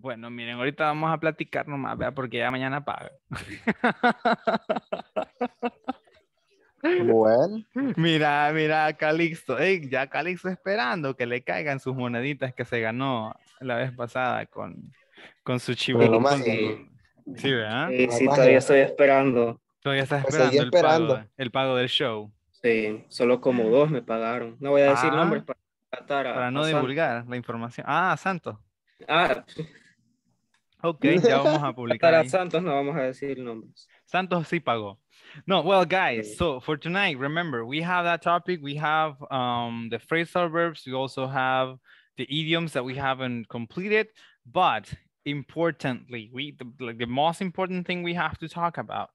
Bueno, miren, ahorita vamos a platicar nomás, ¿verdad? porque ya mañana paga. Bueno. Mira, mira, Calixto. ya Calixto esperando que le caigan sus moneditas que se ganó la vez pasada con, con su chivo. Sí. sí, Sí, todavía estoy esperando. Todavía está pues esperando, el, Pago, del show. Sí, solo como dos me pagaron. No voy a decir ah. nombres para, para no divulgar la información. Ah, santo. Ah, Ok, ya vamos a publicar. Para ahí. Santos no vamos a decir nombres. Santos sí pagó. No, well, guys, so for tonight, remember, we have that topic. We have um, the phrasal verbs. We also have the idioms that we haven't completed. But importantly, we the, like, the most important thing we have to talk about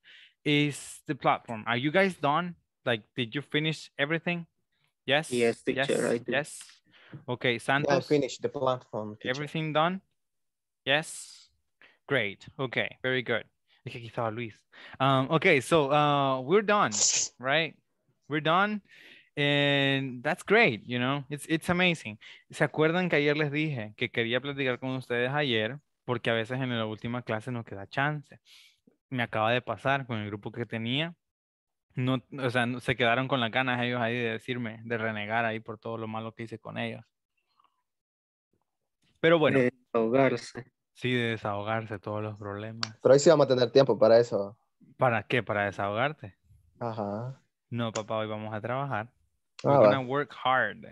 is the platform. Are you guys done? Like, did you finish everything? Yes? Yes, teacher, yes, Yes. Okay, Santos. Yeah, I finished the platform. Teacher. Everything done? Yes. Great. Okay. Very good. Dije que estaba Luis. Um, okay, so uh, we're done, right? We're done. And that's great, you know, it's, it's amazing. ¿Se acuerdan que ayer les dije que quería platicar con ustedes ayer? Porque a veces en la última clase no queda chance. Me acaba de pasar con el grupo que tenía. No, o sea, no, se quedaron con las ganas ellos ahí de decirme, de renegar ahí por todo lo malo que hice con ellos. Pero bueno. De ahogarse. Sí, de desahogarse todos los problemas. Pero hoy sí vamos a tener tiempo para eso. ¿Para qué? Para desahogarte. Ajá. No, papá, hoy vamos a trabajar. Ah, We're gonna work hard.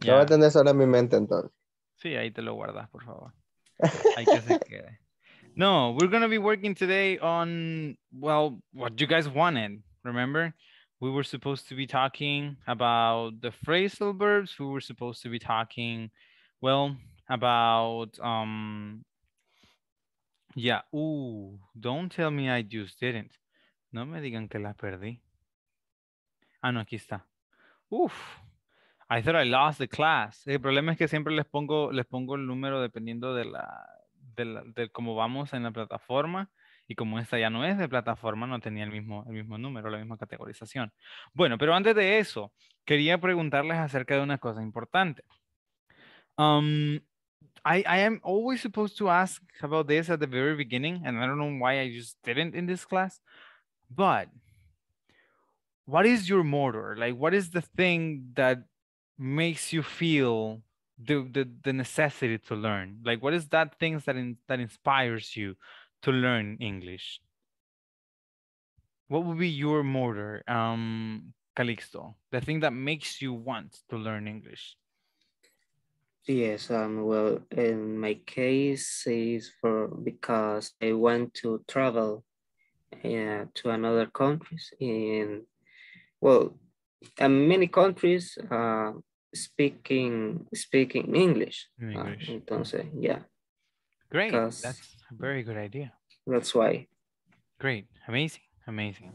Yo voy a tener eso en mi mente entonces. Sí, ahí te lo guardas, por favor. Hay que se quede. No, we're going to be working today on, well, what you guys wanted. Remember, we were supposed to be talking about the phrasal verbs. We were supposed to be talking, well, about um, ya, uh, don't tell me I just didn't. No me digan que la perdí. Ah, no, aquí está. Uf. I thought I lost the class. El problema es que siempre les pongo, les pongo el número dependiendo de la, de, cómo vamos en la plataforma. Y como esta ya no es de plataforma, no tenía el mismo, el mismo número, la misma categorización. Bueno, pero antes de eso, quería preguntarles acerca de una cosa importante. Um, I, I am always supposed to ask about this at the very beginning, and I don't know why I just didn't in this class. But what is your motor? Like, what is the thing that makes you feel the, the, the necessity to learn? Like, what is that thing that, in, that inspires you to learn English? What would be your motor, um, Calixto? The thing that makes you want to learn English? Yes, um, well, in my case is for because I want to travel uh, to another countries in, well, and many countries uh, speaking speaking English. In uh, English. Uh, entonces, yeah. Great, that's a very good idea. That's why. Great, amazing, amazing.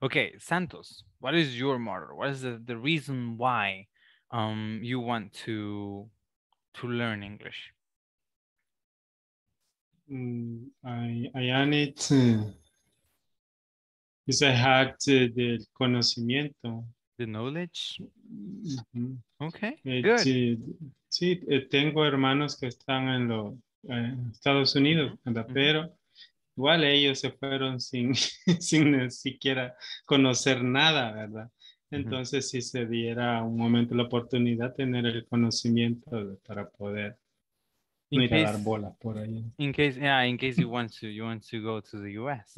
Okay, Santos, what is your model? What is the, the reason why um, you want to to learn English? Mm, I, I had uh, the conocimiento. The knowledge? Mm-hmm. Okay, eh, Sí, eh, tengo hermanos que están en los Estados Unidos, mm-hmm. Mm-hmm. pero igual ellos se fueron sin, sin siquiera conocer nada, ¿verdad? Entonces, si se diera un momento la oportunidad, tener el conocimiento para poder in case, bolas por ahí. In case, yeah, in case you want to, you want to go to the U.S.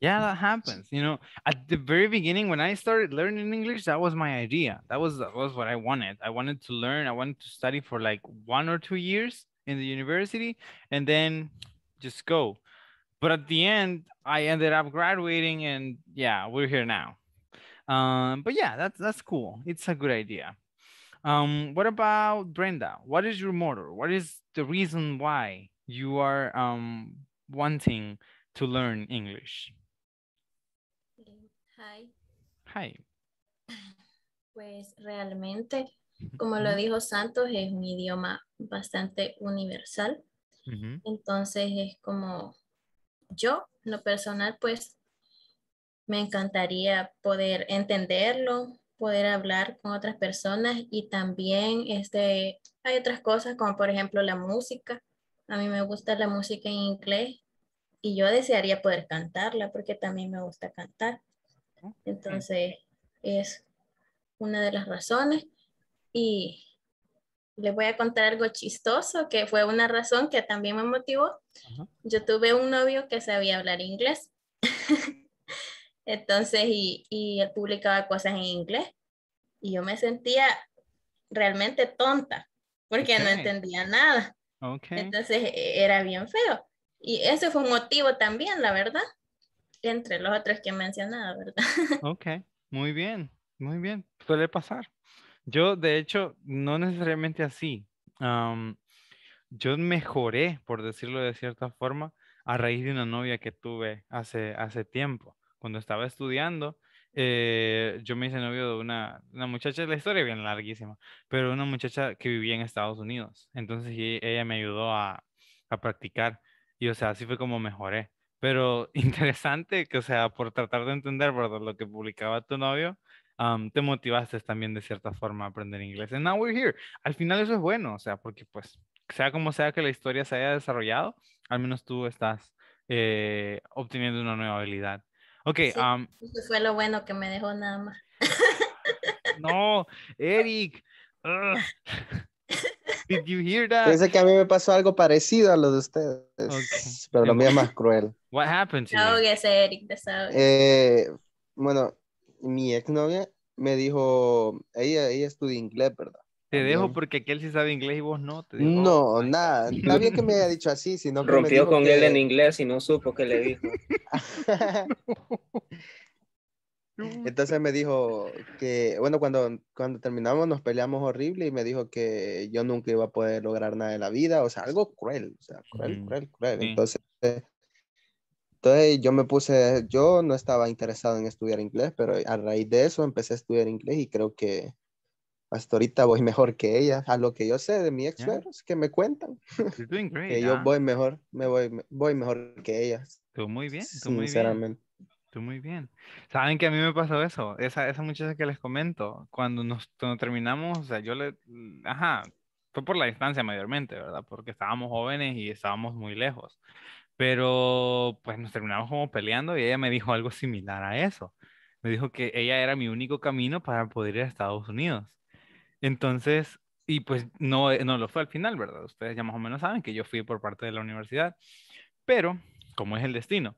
Yeah, that happens. You know, at the very beginning when I started learning English, that was my idea. That was that was what I wanted. I wanted to learn. I wanted to study for like one or two years in the university, and then just go. But at the end, I ended up graduating, and yeah, we're here now. Um, but yeah, that's that's cool. It's a good idea. Um, what about Brenda? What is your motto? What is the reason why you are um, wanting to learn English? Hi. Hi. Pues realmente, como lo dijo Santos, es un idioma bastante universal. Entonces es como yo, lo personal, pues me encantaría poder entenderlo, poder hablar con otras personas y también este, hay otras cosas como por ejemplo la música. A mí me gusta la música en inglés y yo desearía poder cantarla porque también me gusta cantar. Entonces es una de las razones y les voy a contar algo chistoso que fue una razón que también me motivó. Yo tuve un novio que sabía hablar inglés. Entonces, y, y él publicaba cosas en inglés. Y yo me sentía realmente tonta, porque no entendía nada. Entonces, e, era bien feo. Y ese fue un motivo también, la verdad, entre los otros que mencionaba ¿verdad? Ok, muy bien, muy bien, suele pasar. Yo, de hecho, no necesariamente así. yo mejoré, por decirlo de cierta forma, a raíz de una novia que tuve hace, hace tiempo cuando estaba estudiando, eh, yo me hice novio de una, una muchacha, la historia es bien larguísima, pero una muchacha que vivía en Estados Unidos. Entonces ella me ayudó a, a practicar y, o sea, así fue como mejoré. Pero interesante que, o sea, por tratar de entender, ¿verdad? Lo que publicaba tu novio, te motivaste también de cierta forma a aprender inglés. And now we're here. Al final eso es bueno, o sea, porque pues, sea como sea que la historia se haya desarrollado, al menos tú estás eh, obteniendo una nueva habilidad. Ok. eso fue lo bueno que me dejó nada más. no, Eric. did you hear that? Pensé que a mí me pasó algo parecido a lo de ustedes. Pero lo mío es más cruel. What happened to Eric, eh, bueno, mi exnovia me dijo, ella, ella estudia inglés, ¿verdad? Te dejo porque aquel sí sabe inglés y vos no. No, oh, nada. Está bien que me haya dicho así, sino que Rompió con él en inglés y no supo qué le dijo. Entonces me dijo que, bueno, cuando, cuando terminamos nos peleamos horrible y me dijo que yo nunca iba a poder lograr nada en la vida, o sea, algo cruel, o sea, cruel, cruel, cruel. Entonces, entonces yo me puse, yo no estaba interesado en estudiar inglés, pero a raíz de eso empecé a estudiar inglés y creo que hasta ahorita voy mejor que ella. A lo que yo sé de mi ex que me cuentan. que yo ah. voy mejor, me voy, voy mejor que ella. Tú muy bien, tú muy Sinceramente. Bien. Tú muy bien. Saben que a mí me pasó eso. Esa, esa muchacha que les comento, cuando nos cuando terminamos, o sea, yo le. Ajá, fue por la distancia mayormente, ¿verdad? Porque estábamos jóvenes y estábamos muy lejos. Pero pues nos terminamos como peleando y ella me dijo algo similar a eso. Me dijo que ella era mi único camino para poder ir a Estados Unidos. Entonces, y pues no, eh, no lo fue al final, ¿verdad? Ustedes ya más o menos saben que yo fui por parte de la universidad, pero como es el destino,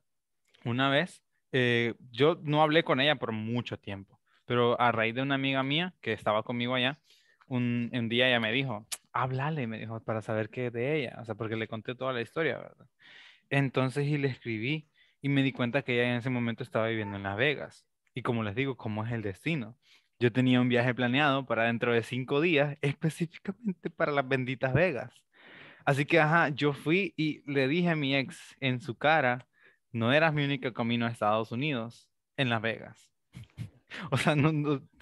una vez eh, yo no hablé con ella por mucho tiempo, pero a raíz de una amiga mía que estaba conmigo allá, un, día ella me dijo, háblale, me dijo, para saber qué de ella, o sea, porque le conté toda la historia, ¿verdad? Entonces, y le escribí y me di cuenta que ella en ese momento estaba viviendo en Las Vegas. Y como les digo, cómo es el destino. Yo tenía un viaje planeado para dentro de cinco días, específicamente para las benditas Vegas. Así que, ajá, yo fui y le dije a mi ex en su cara, no eras mi único camino a Estados Unidos, en Las Vegas. o sea,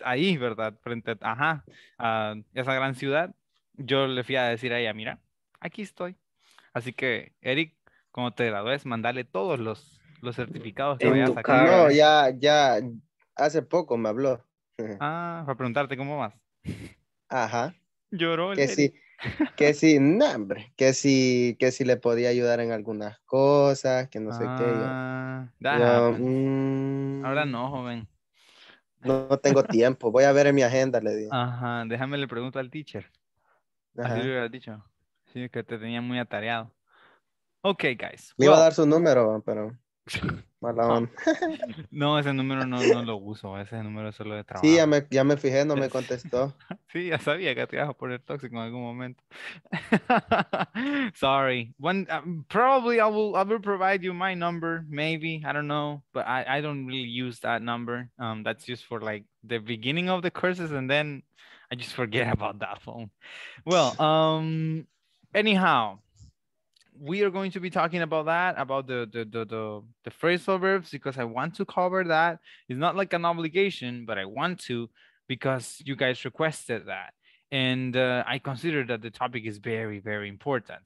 ahí, ¿verdad? Frente a, ajá, a esa gran ciudad, yo le fui a decir a ella, mira, aquí estoy. Así que, Eric, como te gradúes, mandale todos los, los certificados que voy vayas a sacar. No, ya, ya, hace poco me habló. Ah, para preguntarte cómo vas. Ajá. Lloró que si, que si, no, hombre, que si, que si le podía ayudar en algunas cosas, que no sé qué. Ah, pues. mm, ahora no, joven. No, tengo tiempo, voy a ver en mi agenda, le digo. Ajá, déjame le pregunto al teacher. Sí, que te tenía muy atareado. Ok, guys. Me iba a dar su número, pero. Mala onda. no, ese número no, no, lo uso, ese número es solo de trabajo. Sí, ya me, ya me fijé, no me contestó. sí, ya sabía que te ibas a poner tóxico en algún momento. Sorry. When, um, probably I will, I will provide you my number, maybe, I don't know, but I, I don't really use that number. Um, that's just for like the beginning of the courses and then I just forget about that phone. Well, um, anyhow, we are going to be talking about that, about the, the the the the, phrasal verbs, because I want to cover that. It's not like an obligation, but I want to because you guys requested that, and uh, I consider that the topic is very very important.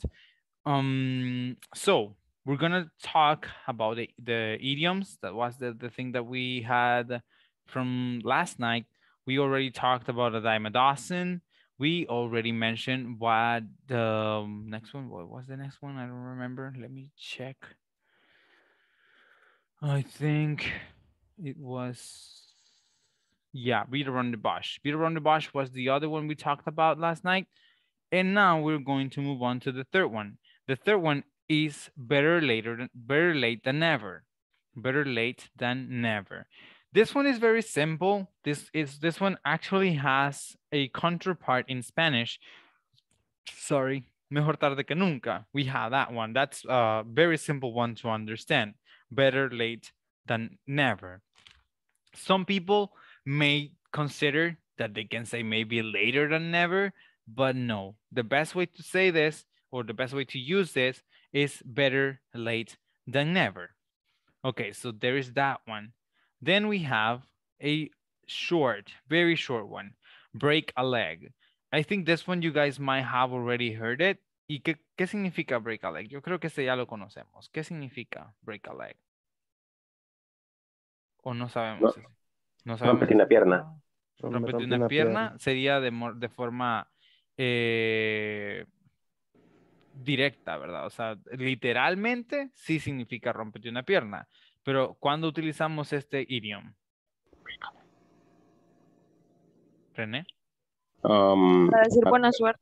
Um, so we're gonna talk about the, the idioms. That was the the thing that we had from last night. We already talked about a dime a dozen we already mentioned what the um, next one what was the next one i don't remember let me check i think it was yeah beat around the bush beat around the bush was the other one we talked about last night and now we're going to move on to the third one the third one is better later than, better late than never better late than never this one is very simple. This is this one actually has a counterpart in Spanish. Sorry, mejor tarde que nunca. We have that one. That's a very simple one to understand. Better late than never. Some people may consider that they can say maybe later than never, but no. The best way to say this or the best way to use this is better late than never. Okay, so there is that one. Then we have a short, very short one, break a leg. I think this one you guys might have already heard it. ¿Y qué, qué significa break a leg? Yo creo que este ya lo conocemos. ¿Qué significa break a leg? ¿O no sabemos? No, Rompete una pierna. Rompete una, pierna, sería de, de forma eh, directa, ¿verdad? O sea, literalmente sí significa rompete una pierna. Pero ¿cuándo utilizamos este idioma? René. Um, para decir buena suerte.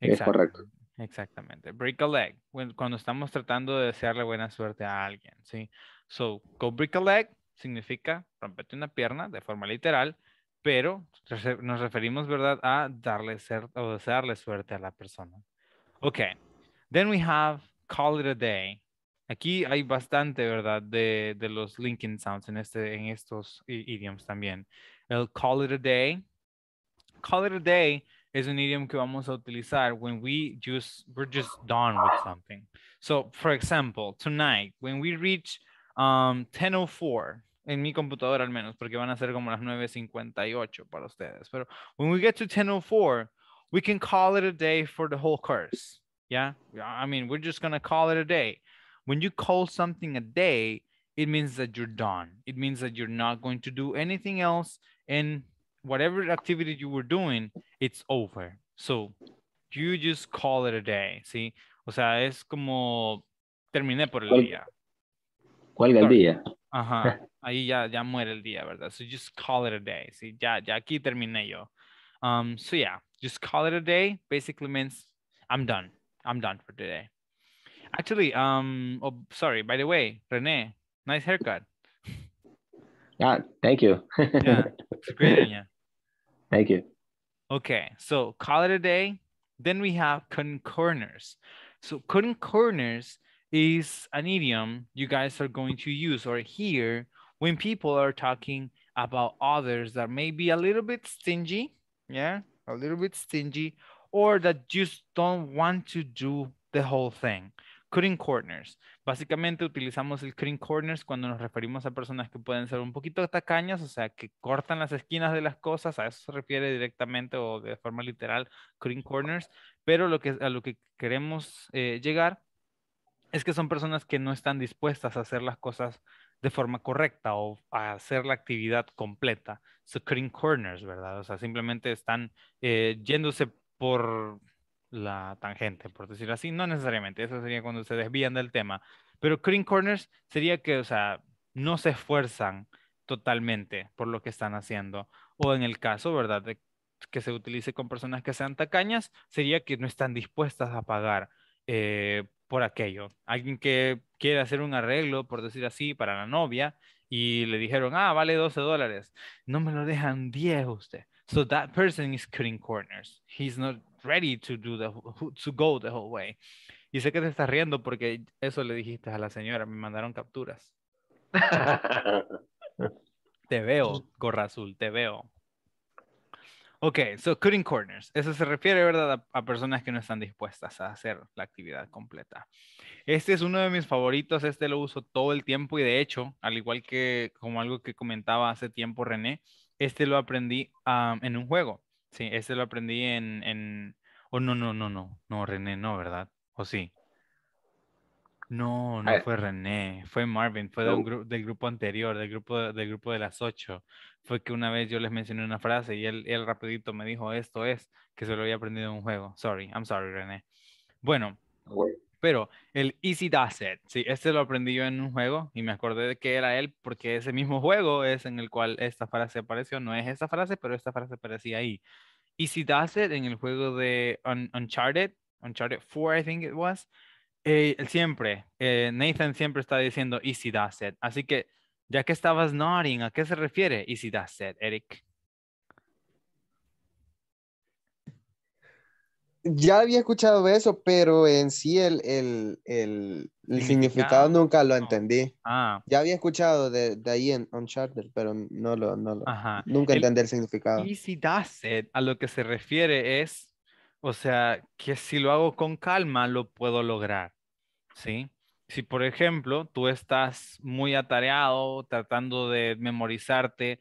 Es correcto. Exactamente. Break a leg. Cuando estamos tratando de desearle buena suerte a alguien, ¿sí? So, go break a leg significa romperte una pierna de forma literal, pero nos referimos, ¿verdad?, a darle o desearle suerte a la persona. Ok. Then we have call it a day. Aquí hay bastante, ¿verdad?, de, los linking sounds en, este, estos idioms también. El call it a day. Call it a day es un idioma que vamos a utilizar when we just, we're just done with something. So, for example, tonight, when we reach 10.04, um, en mi computadora al menos, porque van a ser como las 9.58 para ustedes, pero when we get to 10.04, we can call it a day for the whole course. Yeah, I mean, we're just going to call it a day. when you call something a day, it means that you're done. It means that you're not going to do anything else. And whatever activity you were doing, it's over. So you just call it a day, ¿sí? O sea, es como terminé por el día. Cuelga el día. Ajá. Ahí ya, ya muere el día, ¿verdad? So just call it a day, ¿sí? Ya, ya aquí terminé yo. Um, so yeah, just call it a day basically means I'm done. I'm done for today. Actually, um, oh, sorry. By the way, Rene, nice haircut. Yeah, thank you. yeah, it's great Yeah, Thank you. Okay, so call it a day. Then we have corners. So corners is an idiom you guys are going to use or hear when people are talking about others that may be a little bit stingy, yeah, a little bit stingy, or that just don't want to do the whole thing. Cutting corners. Básicamente utilizamos el cutting corners cuando nos referimos a personas que pueden ser un poquito tacañas, o sea, que cortan las esquinas de las cosas, a eso se refiere directamente o de forma literal cutting corners, pero lo que, a lo que queremos eh, llegar es que son personas que no están dispuestas a hacer las cosas de forma correcta o a hacer la actividad completa. So, cutting corners, ¿verdad? O sea, simplemente están eh, yéndose por la tangente, por decirlo así. No necesariamente, eso sería cuando se desvían del tema. Pero cream Corners sería que, o sea, no se esfuerzan totalmente por lo que están haciendo. O en el caso, ¿verdad? De que se utilice con personas que sean tacañas, sería que no están dispuestas a pagar eh, por aquello. Alguien que quiere hacer un arreglo, por decir así, para la novia y le dijeron, ah, vale 12 dólares. No me lo dejan 10 usted. So that person is cutting corners. He's not ready to do the to go the whole way. Y sé que te estás riendo porque eso le dijiste a la señora, me mandaron capturas. te veo, gorra azul, te veo. Ok, so cutting corners. Eso se refiere, ¿verdad?, a, personas que no están dispuestas a hacer la actividad completa. Este es uno de mis favoritos, este lo uso todo el tiempo y de hecho, al igual que como algo que comentaba hace tiempo René, este lo aprendí ah, en un juego. Sí, ese lo aprendí en, en... Oh, no, no, no, no. No, René, no, ¿verdad? ¿O sí? No, no fue René, fue Marvin, fue del, del, grupo anterior, del grupo, de, del grupo de las ocho. Fue que una vez yo les mencioné una frase y él, rapidito me dijo, esto es, que se lo había aprendido en un juego. Sorry, I'm sorry, René. bueno. Pero el Easy Does It, sí, este lo aprendí yo en un juego y me acordé de que era él porque ese mismo juego es en el cual esta frase apareció. No es esta frase, pero esta frase aparecía ahí. Easy Does It en el juego de Uncharted, Uncharted 4, I think it was. Eh, siempre, eh, Nathan siempre está diciendo Easy Does It. Así que, ya que estabas nodding, ¿a qué se refiere Easy Does It, Eric? ya había escuchado eso, pero en sí el, el, el, significado nunca lo entendí. Ah. Ya había escuchado de, de ahí en Uncharted, pero no lo, no nunca entendí el significado. Y si does it, eh, a lo que se refiere es, o sea, que si lo hago con calma, lo puedo lograr, ¿sí? Si, por ejemplo, tú estás muy atareado tratando de memorizarte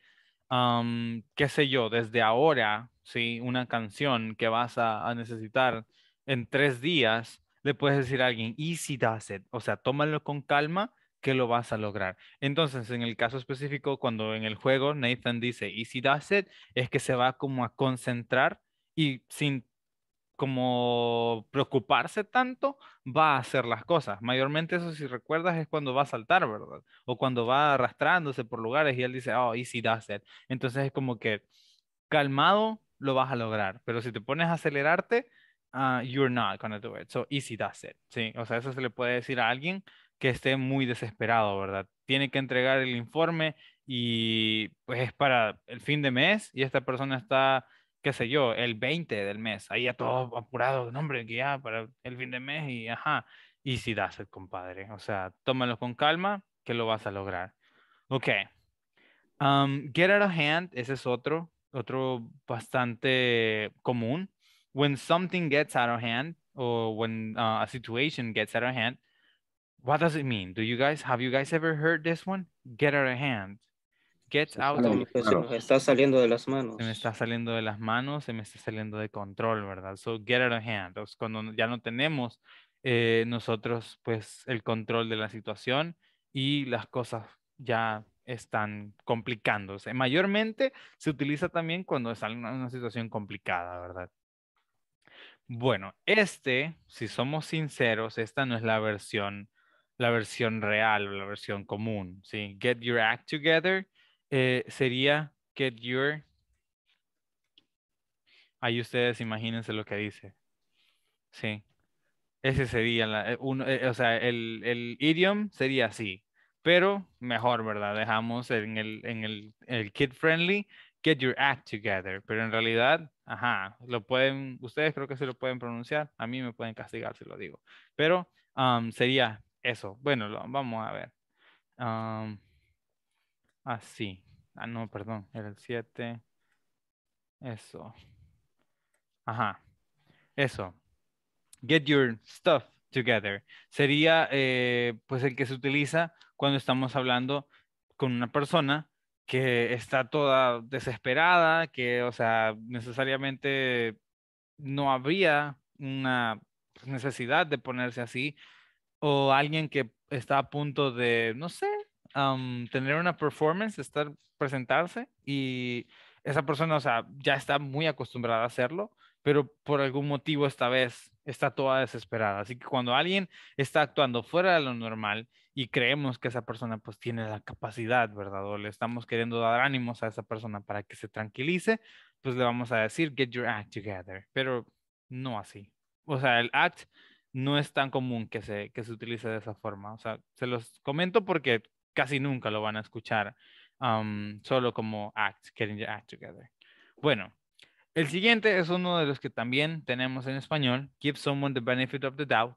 qué sé yo, desde ahora, ¿sí? Una canción que vas a, a, necesitar en tres días, le puedes decir a alguien, easy does it, o sea, tómalo con calma que lo vas a lograr. Entonces, en el caso específico, cuando en el juego Nathan dice easy does it, es que se va como a concentrar y sin como preocuparse tanto, va a hacer las cosas. Mayormente eso, si recuerdas, es cuando va a saltar, ¿verdad? O cuando va arrastrándose por lugares y él dice, oh, easy does it. Entonces es como que calmado lo vas a lograr, pero si te pones a acelerarte, ah, you're not gonna do it. So easy does it, ¿sí? O sea, eso se le puede decir a alguien que esté muy desesperado, ¿verdad? Tiene que entregar el informe y pues es para el fin de mes y esta persona está qué sé yo, el 20 del mes, ahí ya todo apurado, nombre hombre, ya para el fin de mes y ajá, y si das el compadre, o sea, tómalo con calma, que lo vas a lograr. Ok, um, get out of hand, ese es otro, otro bastante común. When something gets out of hand, or when uh, a situation gets out of hand, what does it mean? Do you guys, have you guys ever heard this one? Get out of hand. Get out Se está saliendo de las manos. Se me está saliendo de las manos, se me está saliendo de control, ¿verdad? So get out of hand. cuando ya no tenemos eh, nosotros pues el control de la situación y las cosas ya están complicándose. Mayormente se utiliza también cuando es una, situación complicada, ¿verdad? Bueno, este, si somos sinceros, esta no es la versión, la versión real, la versión común, ¿sí? Get your act together eh, sería get your. Ahí ustedes imagínense lo que dice. Sí. Ese sería, eh, eh, o sea, el, el idiom sería así, pero mejor, ¿verdad? Dejamos en el, en el, el kid friendly, get your act together, pero en realidad, ajá, lo pueden, ustedes creo que se lo pueden pronunciar, a mí me pueden castigar si lo digo, pero um, sería eso. Bueno, vamos a ver. Um, así ah, ah, no, perdón. Era el 7. Eso. Ajá. Eso. Get your stuff together. Sería eh, pues el que se utiliza cuando estamos hablando con una persona que está toda desesperada, que, o sea, necesariamente no habría una necesidad de ponerse así, o alguien que está a punto de, no sé, tener una performance, estar, presentarse y esa persona, o sea, ya está muy acostumbrada a hacerlo, pero por algún motivo esta vez está toda desesperada. Así que cuando alguien está actuando fuera de lo normal y creemos que esa persona pues tiene la capacidad, ¿verdad? O le estamos queriendo dar ánimos a esa persona para que se tranquilice, pues le vamos a decir, get your act together, pero no así. O sea, el act no es tan común que se, que se utilice de esa forma. O sea, se los comento porque casi nunca lo van a escuchar solo como act, getting your act together. Bueno, el siguiente es uno de los que también tenemos en español, give someone the benefit of the doubt.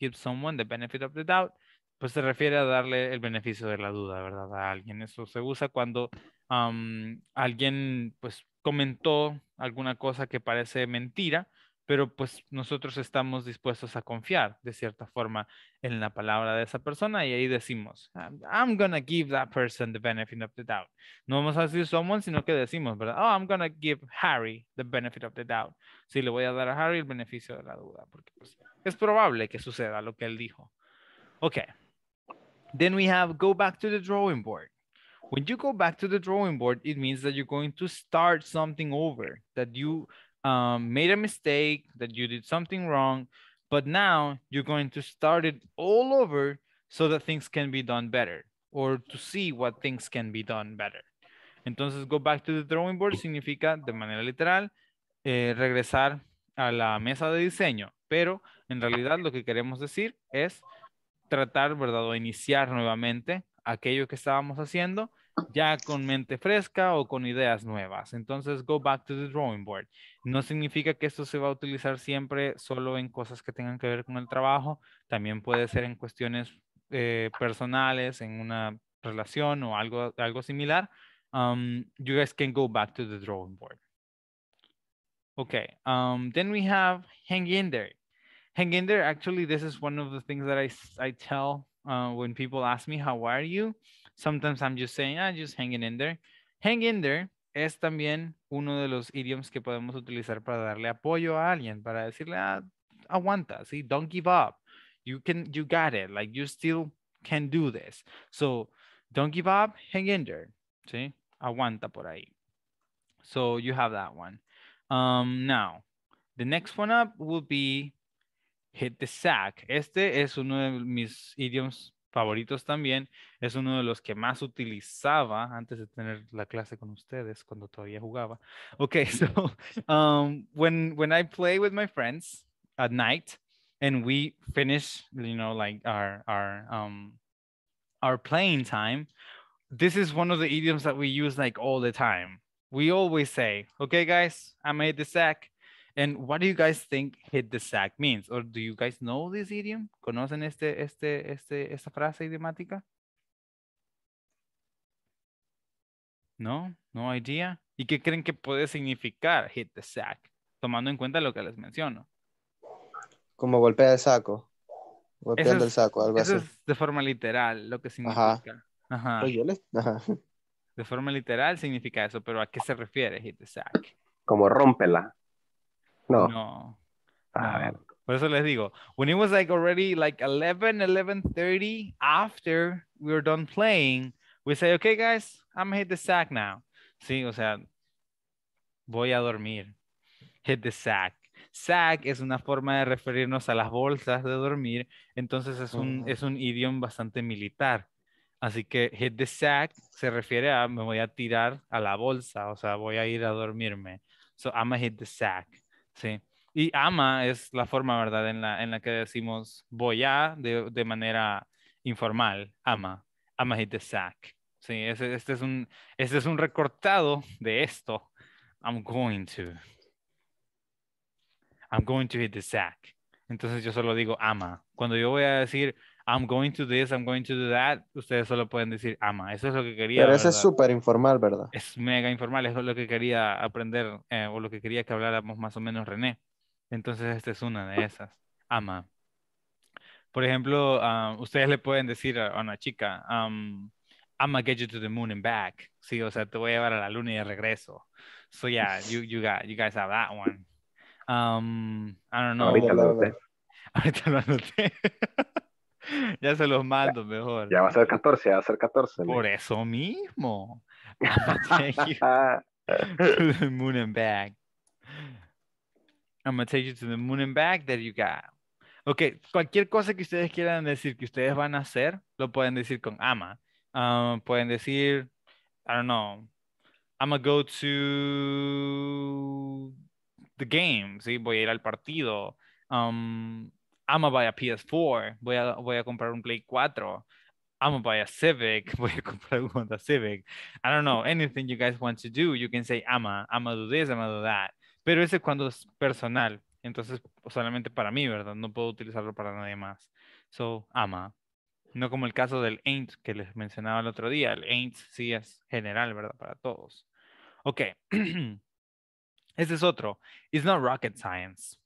Give someone the benefit of the doubt, pues se refiere a darle el beneficio de la duda, ¿verdad? A alguien. Eso se usa cuando alguien, pues, comentó alguna cosa que parece mentira pero pues nosotros estamos dispuestos a confiar de cierta forma en la palabra de esa persona y ahí decimos, ah, I'm gonna give that person the benefit of the doubt. No vamos a decir someone, sino que decimos, ¿verdad? Oh, I'm gonna give Harry the benefit of the doubt. Sí, le voy a dar a Harry el beneficio de la duda, porque pues, es probable que suceda lo que él dijo. Ok. Then we have go back to the drawing board. When you go back to the drawing board, it means that you're going to start something over, that you Um, made a mistake, that you did something wrong, but now you're going to start it all over so that things can be done better or to see what things can be done better. Entonces, go back to the drawing board significa de manera literal eh, regresar a la mesa de diseño, pero en realidad lo que queremos decir es tratar, ¿verdad? O iniciar nuevamente aquello que estábamos haciendo ya con mente fresca o con ideas nuevas. Entonces, go back to the drawing board. No significa que esto se va a utilizar siempre solo en cosas que tengan que ver con el trabajo, también puede ser en cuestiones eh, personales, en una relación o algo, algo similar. Um, you guys can go back to the drawing board. Okay, um, then we have hang in there. Hang in there, actually, this is one of the things that I, I tell uh, when people ask me, how are you? Sometimes I'm just saying, I'm ah, just hanging in there. Hang in there es también uno de los idioms que podemos utilizar para darle apoyo a alguien, para decirle, ah, aguanta, ¿sí? Don't give up. You can, you got it. Like, you still can do this. So, don't give up, hang in there, ¿sí? Aguanta por ahí. So, you have that one. Um, now, the next one up will be hit the sack. Este es uno de mis idioms favoritos también. Es uno de los que más utilizaba antes de tener la clase con ustedes cuando todavía jugaba. Okay, so um, when when I play with my friends at night and we finish, you know, like our our um our playing time, this is one of the idioms that we use like all the time. We always say, "Okay, guys, I made the sack. And what do you guys think hit the sack means? Or do you guys know this idiom? ¿Conocen este, este, este, esta frase idiomática? No, no idea. ¿Y qué creen que puede significar hit the sack? Tomando en cuenta lo que les menciono. Como golpea el saco. Golpeando el saco, algo eso Es de forma literal lo que significa. Ajá. Oh, ajá. De forma literal significa eso, pero ¿a qué se refiere hit the sack? Como rómpela. No. Por eso les digo, when it was like already like 11, 11.30 after we were done playing, we say, okay guys, I'm hit the sack now. Sí, o sea, voy a dormir. Hit the sack. Sack es una forma de referirnos a las bolsas de dormir, entonces es un, es un idioma bastante militar. Así que hit the sack se refiere a me voy a tirar a la bolsa, o sea, voy a ir a dormirme. So I'm gonna hit the sack. Sí. Y ama es la forma, ¿verdad?, en la, que decimos voy a de, manera informal. Ama. Ama hit the sack. Sí, este, es un, este es un recortado de esto. I'm going to. I'm going to hit the sack. Entonces yo solo digo ama. Cuando yo voy a decir I'm going to this, I'm going to do that, ustedes solo pueden decir ama. Eso es lo que quería. Pero eso es súper informal, ¿verdad? Es mega informal, eso es lo que quería aprender eh, o lo que quería que habláramos más o menos René. Entonces, esta es una de esas. Ama. Por ejemplo, ah, ustedes le pueden decir a, una chica, um, I'm gonna get you to the moon and back. Sí, o sea, te voy a llevar a la luna y de regreso. So yeah, you, you, got, you guys have that one. Um, I don't know. Ahorita lo Ahorita lo ya se los mando mejor. Ya va a ser 14, ya va a ser 14. Por eso mismo. I'm take you to the moon and back. I'm gonna take you to the moon and back that you got. Ok, cualquier cosa que ustedes quieran decir que ustedes van a hacer, lo pueden decir con ama. Ah, pueden decir, I don't know, I'm gonna go to the game, ¿sí? Voy a ir al partido. Um, I'm buy a PS4, voy a, comprar un Play 4, I'm buy a Civic, voy a comprar un Honda Civic. I don't know, anything you guys want to do, you can say, ama, ama do this, I'm do that. Pero ese cuando es personal, entonces pues, solamente para mí, ¿verdad? No puedo utilizarlo para nadie más. So, ama. No como el caso del ain't que les mencionaba el otro día. El ain't sí es general, ¿verdad? Para todos. Ok. ese es otro. It's not rocket science.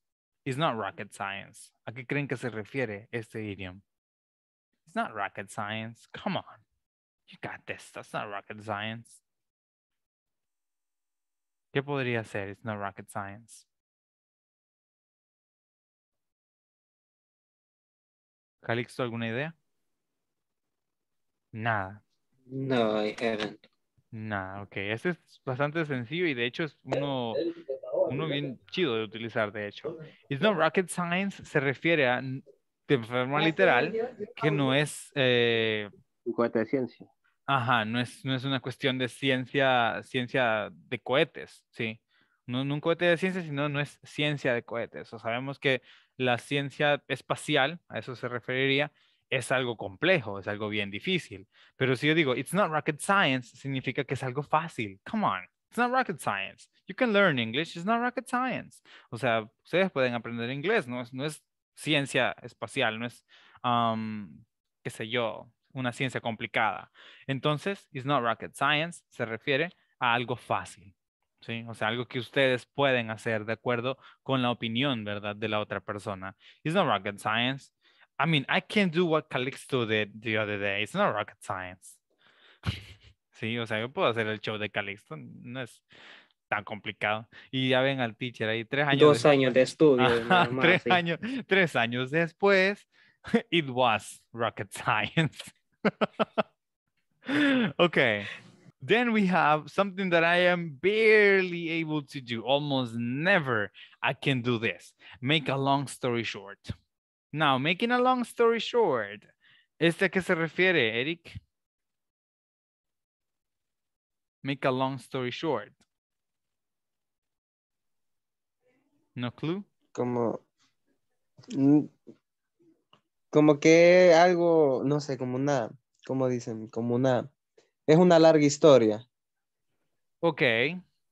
It's not rocket science. ¿A qué creen que se refiere este idioma? It's not rocket science. Come on. You got this. That's not rocket science. ¿Qué podría ser? It's not rocket science. Calixto, ¿alguna idea? Nada. No, I haven't. Nada, ok. Este es bastante sencillo y de hecho es uno uno bien chido de utilizar, de hecho. It's not rocket science se refiere a, de forma literal, que no es... Eh, cohete de ciencia. Ajá, no es, no es una cuestión de ciencia, ciencia de cohetes, ¿sí? No, no un cohete de ciencia, sino no es ciencia de cohetes. O sabemos que la ciencia espacial, a eso se referiría, es algo complejo, es algo bien difícil. Pero si yo digo, it's not rocket science, significa que es algo fácil. Come on. It's not rocket science. You can learn English. It's not rocket science. O sea, ustedes pueden aprender inglés. No es, no es ciencia espacial. No es, qué sé yo, una ciencia complicada. Entonces, it's not rocket science. Se refiere a algo fácil. ¿Sí? O sea, algo que ustedes pueden hacer de acuerdo con la opinión, ¿verdad? De la otra persona. It's not rocket science. I mean, I can't do what Calixto did the other day. It's not rocket science. Sí, o sea, yo puedo hacer el show de Calixto, no es tan complicado. Y ya ven al teacher ahí, tres años. Dos años de estudio. tres, años, tres años después, it was rocket science. okay. Then we have something that I am barely able to do. Almost never I can do this. Make a long story short. Now, making a long story short, ¿este a qué se refiere, Eric? make a long story short. No clue. Como mm, como que algo, no sé, como una, como dicen, como una, es una larga historia. Ok,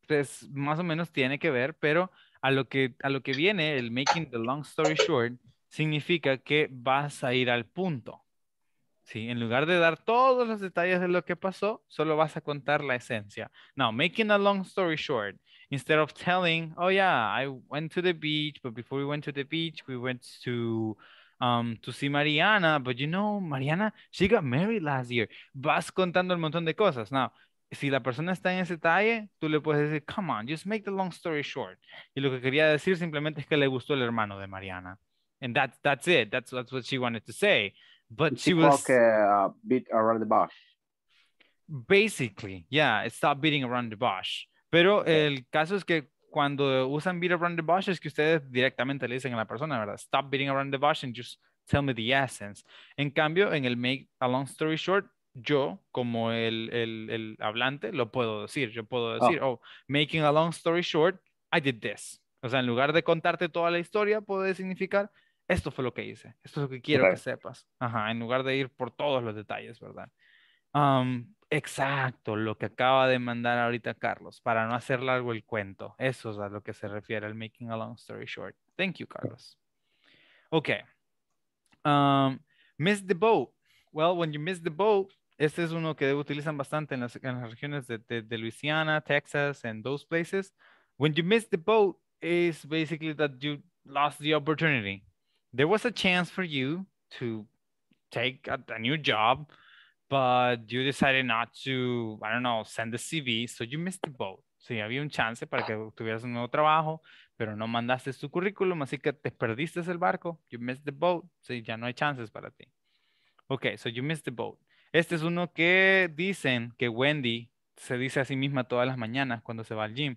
pues más o menos tiene que ver, pero a lo que, a lo que viene el making the long story short significa que vas a ir al punto. Sí, en lugar de dar todos los detalles de lo que pasó, solo vas a contar la esencia. Now, making a long story short, instead of telling, oh yeah, I went to the beach, but before we went to the beach, we went to um, to see Mariana, but you know, Mariana, she got married last year. Vas contando un montón de cosas. Now, si la persona está en ese detalle, tú le puedes decir, come on, just make the long story short. Y lo que quería decir simplemente es que le gustó el hermano de Mariana. And that's that's it. That's, that's what she wanted to say but she was uh, around the bush. Basically, yeah, stop beating around the bush. Pero el caso es que cuando usan beat around the bush es que ustedes directamente le dicen a la persona, ¿verdad? Stop beating around the bush and just tell me the essence. En cambio, en el make a long story short, yo, como el, el, el hablante, lo puedo decir. Yo puedo ah. decir, oh. oh, making a long story short, I did this. O sea, en lugar de contarte toda la historia, puede significar esto fue lo que hice, esto es lo que quiero que sepas. Ajá, en lugar de ir por todos los detalles, ¿verdad? exacto, lo que acaba de mandar ahorita Carlos, para no hacer largo el cuento. Eso es a lo que se refiere al making a long story short. Thank you, Carlos. Ok. miss the boat. Well, when you miss the boat, este es uno que utilizan bastante en las, regiones de, de, Louisiana, Texas, and those places. When you miss the boat, is basically that you lost the opportunity there was a chance for you to take a, new job, but you decided not to, I don't know, send the CV, so you missed the boat. Sí, había un chance para que tuvieras un nuevo trabajo, pero no mandaste tu currículum, así que te perdiste el barco. You missed the boat. Sí, ya no hay chances para ti. Okay, so you missed the boat. Este es uno que dicen que Wendy se dice a sí misma todas las mañanas cuando se va al gym.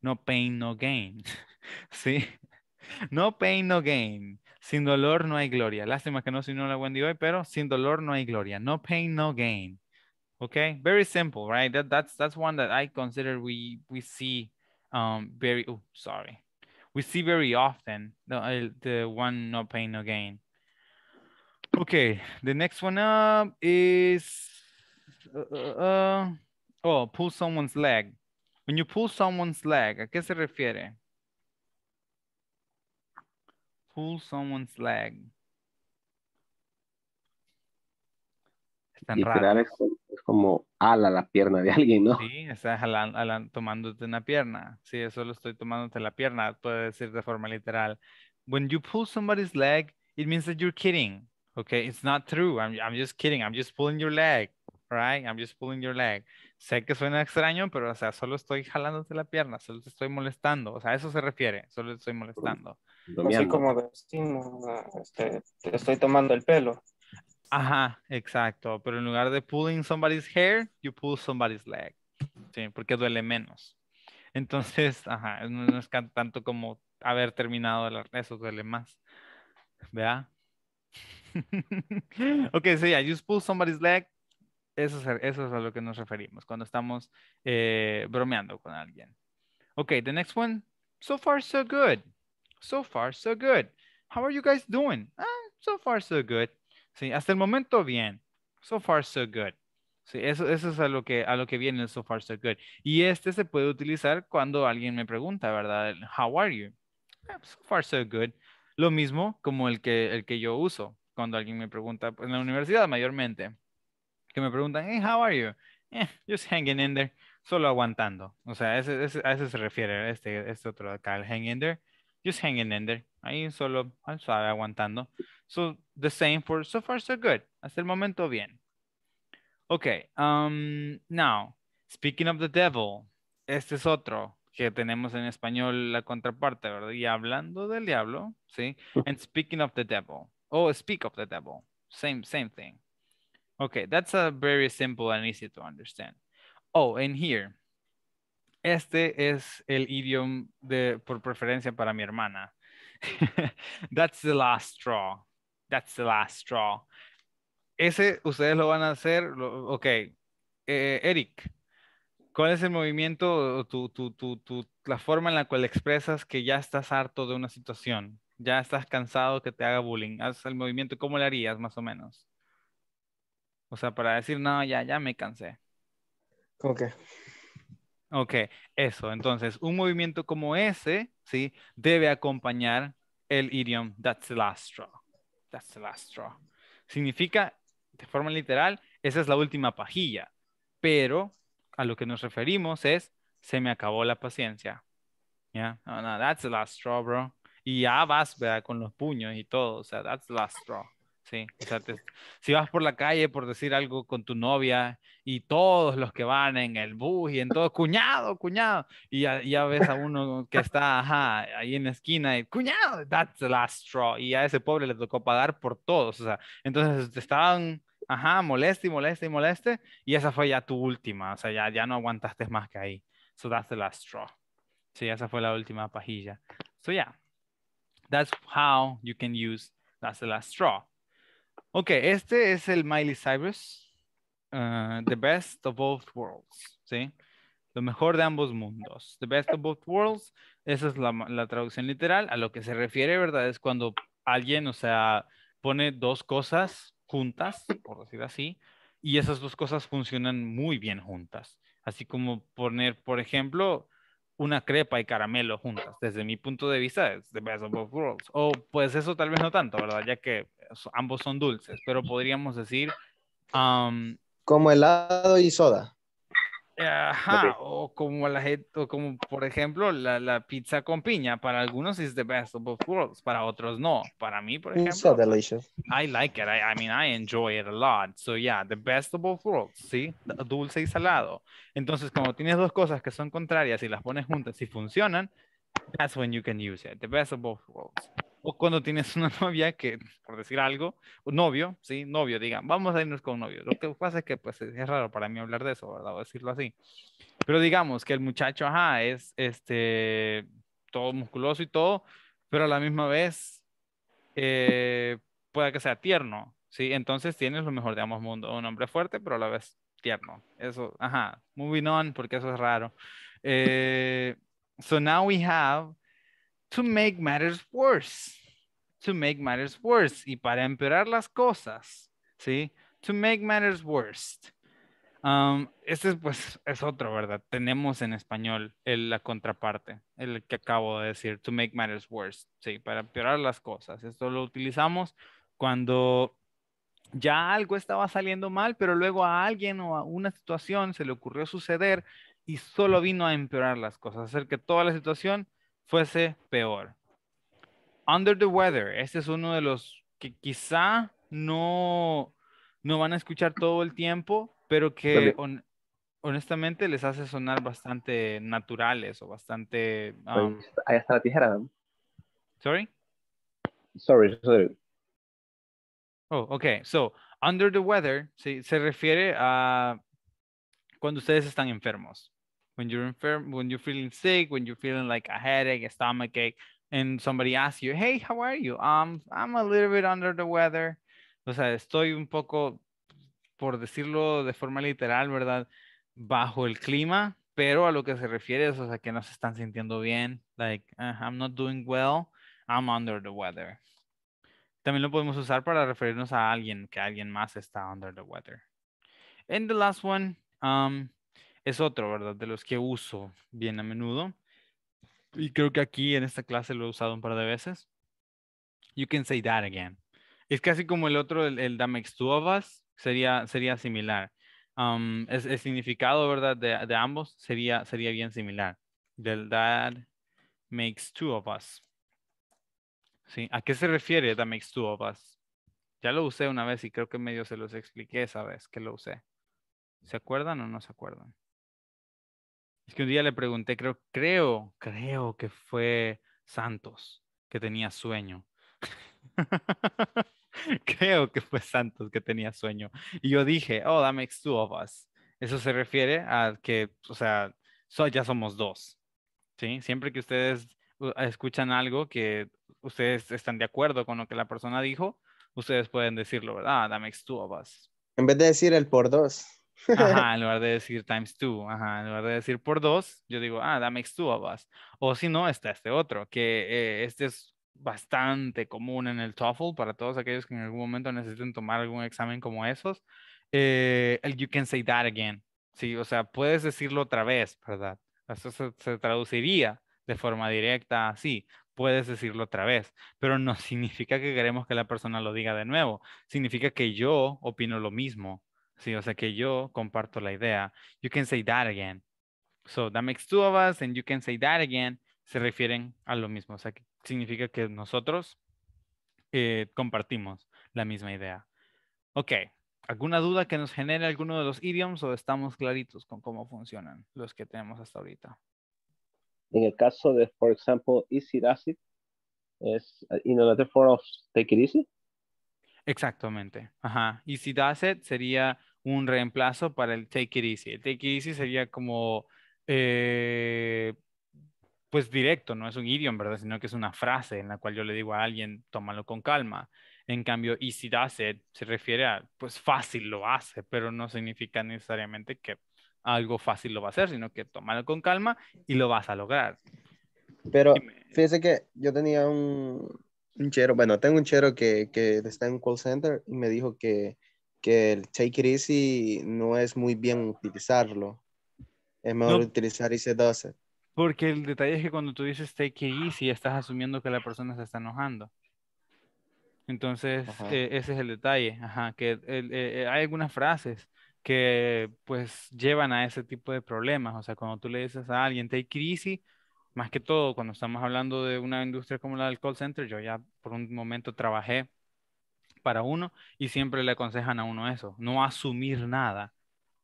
No pain, no gain. Sí. No pain, no gain. Sin dolor no hay gloria. Lástima que no se unió la Wendy hoy, pero sin dolor no hay gloria. No pain, no gain. Okay, very simple, right? That, that's that's one that I consider we we see um, very. Oh, sorry, we see very often the the one no pain, no gain. Okay, the next one up is uh, uh, uh, oh, pull someone's leg. When you pull someone's leg, ¿a qué se refiere? Pull someone's leg. Están Literal es, es, como ala la pierna de alguien, ¿no? Sí, está jalando, tomándote una pierna. Sí, solo estoy tomándote la pierna, puede decir de forma literal. When you pull somebody's leg, it means that you're kidding. Okay, it's not true. I'm, I'm just kidding. I'm just pulling your leg, right? I'm just pulling your leg. Sé que suena extraño, pero o sea, solo estoy jalándote la pierna, solo te estoy molestando. O sea, a eso se refiere, solo te estoy molestando. Así como destino este, te estoy tomando el pelo. Ajá, exacto. Pero en lugar de pulling somebody's hair, you pull somebody's leg. Sí, porque duele menos. Entonces, ajá, no, es tanto como haber terminado eso duele más. ¿vea? ok, so yeah, you pull somebody's leg. Eso es, a lo que nos referimos cuando estamos eh, bromeando con alguien. Ok, the next one. So far, so good. So far, so good. How are you guys doing? Ah, so far, so good. hasta el momento bien. So far, so good. eso, es a lo, que, a lo que viene el so far, so good. Y este se puede utilizar cuando alguien me pregunta, ¿verdad? How are you? Ah, so far, so good. Lo mismo como el que, el que yo uso cuando alguien me pregunta, pues, en la universidad mayormente, que me preguntan, hey, how are you? Eh, just hanging in there, solo aguantando. O sea, a eso se refiere este, este otro acá, el hang in there. just hanging in there, ahí solo al suave aguantando. So the same for so far so good, hasta el momento bien. Okay, um, now, speaking of the devil, este es otro que tenemos en español la contraparte, ¿verdad? Y hablando del diablo, ¿sí? And speaking of the devil, oh, speak of the devil, same, same thing. Okay, that's a very simple and easy to understand. Oh, and here, Este es el idioma de, por preferencia para mi hermana. That's the last straw. That's the last straw. Ese ustedes lo van a hacer. ok. Eh, Eric, ¿cuál es el movimiento, tu, la forma en la cual expresas que ya estás harto de una situación? Ya estás cansado que te haga bullying. Haz el movimiento. ¿Cómo le harías más o menos? O sea, para decir, no, ya, ya me cansé. ¿Cómo Ok, eso. Entonces, un movimiento como ese, ¿sí? Debe acompañar el idiom that's the last straw. That's the last straw. Significa, de forma literal, esa es la última pajilla. Pero a lo que nos referimos es, se me acabó la paciencia. Yeah, that's the last straw, bro. Y ya vas, ¿verdad? Con los puños y todo. O sea, that's the last straw. Sí, o sea, si vas por la calle por decir algo con tu novia y todos los que van en el bus y en todo, cuñado, cuñado, y ya, ves a uno que está ajá, ahí en la esquina y cuñado, that's the last straw, y a ese pobre le tocó pagar por todos, o sea, entonces este, estaban, ajá, moleste y moleste y moleste, y esa fue ya tu última, o sea, ya, ya no aguantaste más que ahí, so that's the last straw. Sí, esa fue la última pajilla. So yeah, that's how you can use that's the last straw. Ok, este es el Miley Cyrus, uh, The Best of Both Worlds, ¿sí? Lo mejor de ambos mundos. The Best of Both Worlds, esa es la, la traducción literal. A lo que se refiere, ¿verdad? Es cuando alguien, o sea, pone dos cosas juntas, por decir así, y esas dos cosas funcionan muy bien juntas. Así como poner, por ejemplo, una crepa y caramelo juntas, desde mi punto de vista es the best of both worlds. O pues eso tal vez no tanto, ¿verdad? Ya que ambos son dulces, pero podríamos decir... Como helado y soda. Ajá, o como por ejemplo la, la, pizza con piña, para algunos es the best of both worlds, para otros no. Para mí, por ejemplo, so pues, delicious. I like it. I, mean, I enjoy it a lot. So yeah, the best of both worlds, sí, dulce y salado. Entonces, como tienes dos cosas que son contrarias y las pones juntas y funcionan, that's when you can use it. The best of both worlds. O cuando tienes una novia que, por decir algo, un novio, sí, novio, digan, vamos a irnos con un novio. Lo que pasa es que pues, es raro para mí hablar de eso, ¿verdad? O decirlo así. Pero digamos que el muchacho, ajá, es este, todo musculoso y todo, pero a la misma vez eh, puede que sea tierno, ¿sí? Entonces tienes lo mejor de ambos mundos, un hombre fuerte, pero a la vez tierno. Eso, ajá, moving on, porque eso es raro. Eh, so now we have to make matters worse. To make matters worse. Y para empeorar las cosas, ¿sí? To make matters worse. Um, este pues es otro, ¿verdad? Tenemos en español la contraparte, el que acabo de decir, to make matters worse, sí, para empeorar las cosas. Esto lo utilizamos cuando ya algo estaba saliendo mal, pero luego a alguien o a una situación se le ocurrió suceder y solo vino a empeorar las cosas, hacer que toda la situación fuese peor. Under the Weather, este es uno de los que quizá no, no van a escuchar todo el tiempo, pero que honestamente les hace sonar bastante naturales o bastante... Ah. Ahí está la tijera. Sorry? Sorry, sorry. Oh, okay. So, under the weather se refiere a cuando ustedes están enfermos when you're infirm, when you're feeling sick, when you're feeling like a headache, a stomach and somebody asks you, hey, how are you? Um, I'm a little bit under the weather. O sea, estoy un poco, por decirlo de forma literal, ¿verdad? Bajo el clima, pero a lo que se refiere es, o sea, que no se están sintiendo bien. Like, uh, I'm not doing well, I'm under the weather. También lo podemos usar para referirnos a alguien, que alguien más está under the weather. And the last one, um, es otro, ¿verdad? De los que uso bien a menudo. Y creo que aquí en esta clase lo he usado un par de veces. You can say that again. Es casi como el otro, el, el that makes two of us, sería, sería similar. Um, el significado, ¿verdad? De, ambos sería, sería bien similar. Del that makes two of us. ¿Sí? ¿A qué se refiere that makes two of us? Ya lo usé una vez y creo que medio se los expliqué esa vez que lo usé. ¿Se acuerdan o no se acuerdan? Es que un día le pregunté, creo, creo, creo que fue Santos que tenía sueño. creo que fue Santos que tenía sueño. Y yo dije, oh, that makes two of us. Eso se refiere a que, o sea, ya somos dos. ¿Sí? Siempre que ustedes uh, escuchan algo que ustedes están de acuerdo con lo que la persona dijo, ustedes pueden decirlo, ¿verdad? Ah, that makes two of us. En vez de decir el por dos. Ajá, en lugar de decir times two, ajá, en lugar de decir por dos, yo digo, ah, that makes two of us. O si no, está este otro, que eh, este es bastante común en el TOEFL para todos aquellos que en algún momento necesiten tomar algún examen como esos. Eh, you can say that again. Sí, o sea, puedes decirlo otra vez, ¿verdad? Eso se, se traduciría de forma directa así puedes decirlo otra vez, pero no significa que queremos que la persona lo diga de nuevo, significa que yo opino lo mismo, Sí, o sea que yo comparto la idea. You can say that again. So that makes two of us and you can say that again. Se refieren a lo mismo. O sea que significa que nosotros eh, compartimos la misma idea. Ok. ¿Alguna duda que nos genere alguno de los idioms o estamos claritos con cómo funcionan los que tenemos hasta ahorita? En el caso de, por ejemplo, is it es eh, in another form of take it easy. Exactamente. Ajá. Easy does it sería un reemplazo para el Take It Easy. El Take It Easy sería como, eh, pues directo, no es un idioma ¿verdad? Sino que es una frase en la cual yo le digo a alguien, tómalo con calma. En cambio, easy does it se refiere a, pues fácil lo hace, pero no significa necesariamente que algo fácil lo va a hacer, sino que tómalo con calma y lo vas a lograr. Pero fíjese que yo tenía un, un chero, bueno, tengo un chero que, que está en un call center y me dijo que que el Take It Easy no es muy bien utilizarlo. Es mejor utilizar ese 12. Porque el detalle es que cuando tú dices Take It Easy, estás asumiendo que la persona se está enojando. Entonces, eh, ese es el detalle. Ajá, que eh, eh, hay algunas frases que pues llevan a ese tipo de problemas. O sea, cuando tú le dices a alguien Take It Easy, más que todo, cuando estamos hablando de una industria como la del call center, yo ya por un momento trabajé para uno y siempre le aconsejan a uno eso, no asumir nada.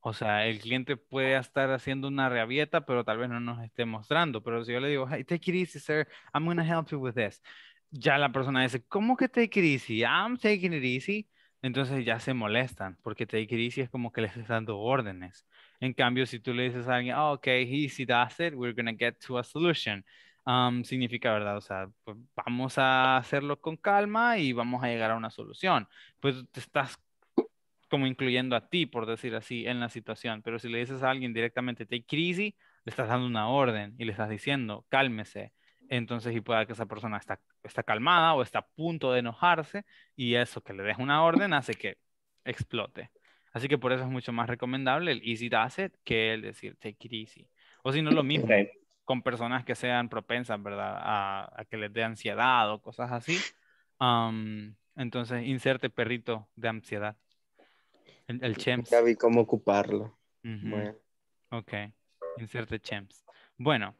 O sea, el cliente puede estar haciendo una reavieta, pero tal vez no nos esté mostrando. Pero si yo le digo, hey, take it easy, sir, I'm going to help you with this. Ya la persona dice, ¿cómo que take it easy? I'm taking it easy. Entonces ya se molestan, porque take it easy es como que les estás dando órdenes. En cambio, si tú le dices a alguien, okay oh, ok, easy does it, we're going to get to a solution significa, ¿verdad? O sea, pues, vamos a hacerlo con calma y vamos a llegar a una solución. Pues te estás como incluyendo a ti, por decir así, en la situación. Pero si le dices a alguien directamente, take it le estás dando una orden y le estás diciendo, cálmese. Entonces, y pueda que esa persona está, está calmada o está a punto de enojarse y eso que le des una orden hace que explote. Así que por eso es mucho más recomendable el easy does it que el decir take it easy. O si no, lo mismo con personas que sean propensas, ¿verdad? A, que les dé ansiedad o cosas así. entonces, inserte perrito de ansiedad. El, el Chems. Ya vi cómo ocuparlo. bueno. Ok, inserte Chems. Bueno,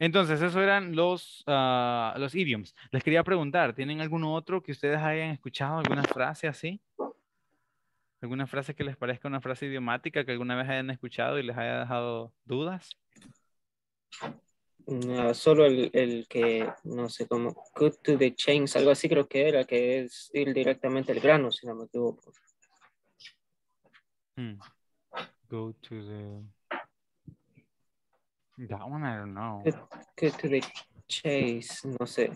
entonces, esos eran los, ah, los idioms. Les quería preguntar, ¿tienen alguno otro que ustedes hayan escuchado? ¿Alguna frase así? ¿Alguna frase que les parezca una frase idiomática que alguna vez hayan escuchado y les haya dejado dudas? solo el, que, no sé, cómo go to the chains, algo así creo que era, que es ir directamente al grano, si no me equivoco. Hmm. Go to the... That one I don't know. go to the chase, no sé.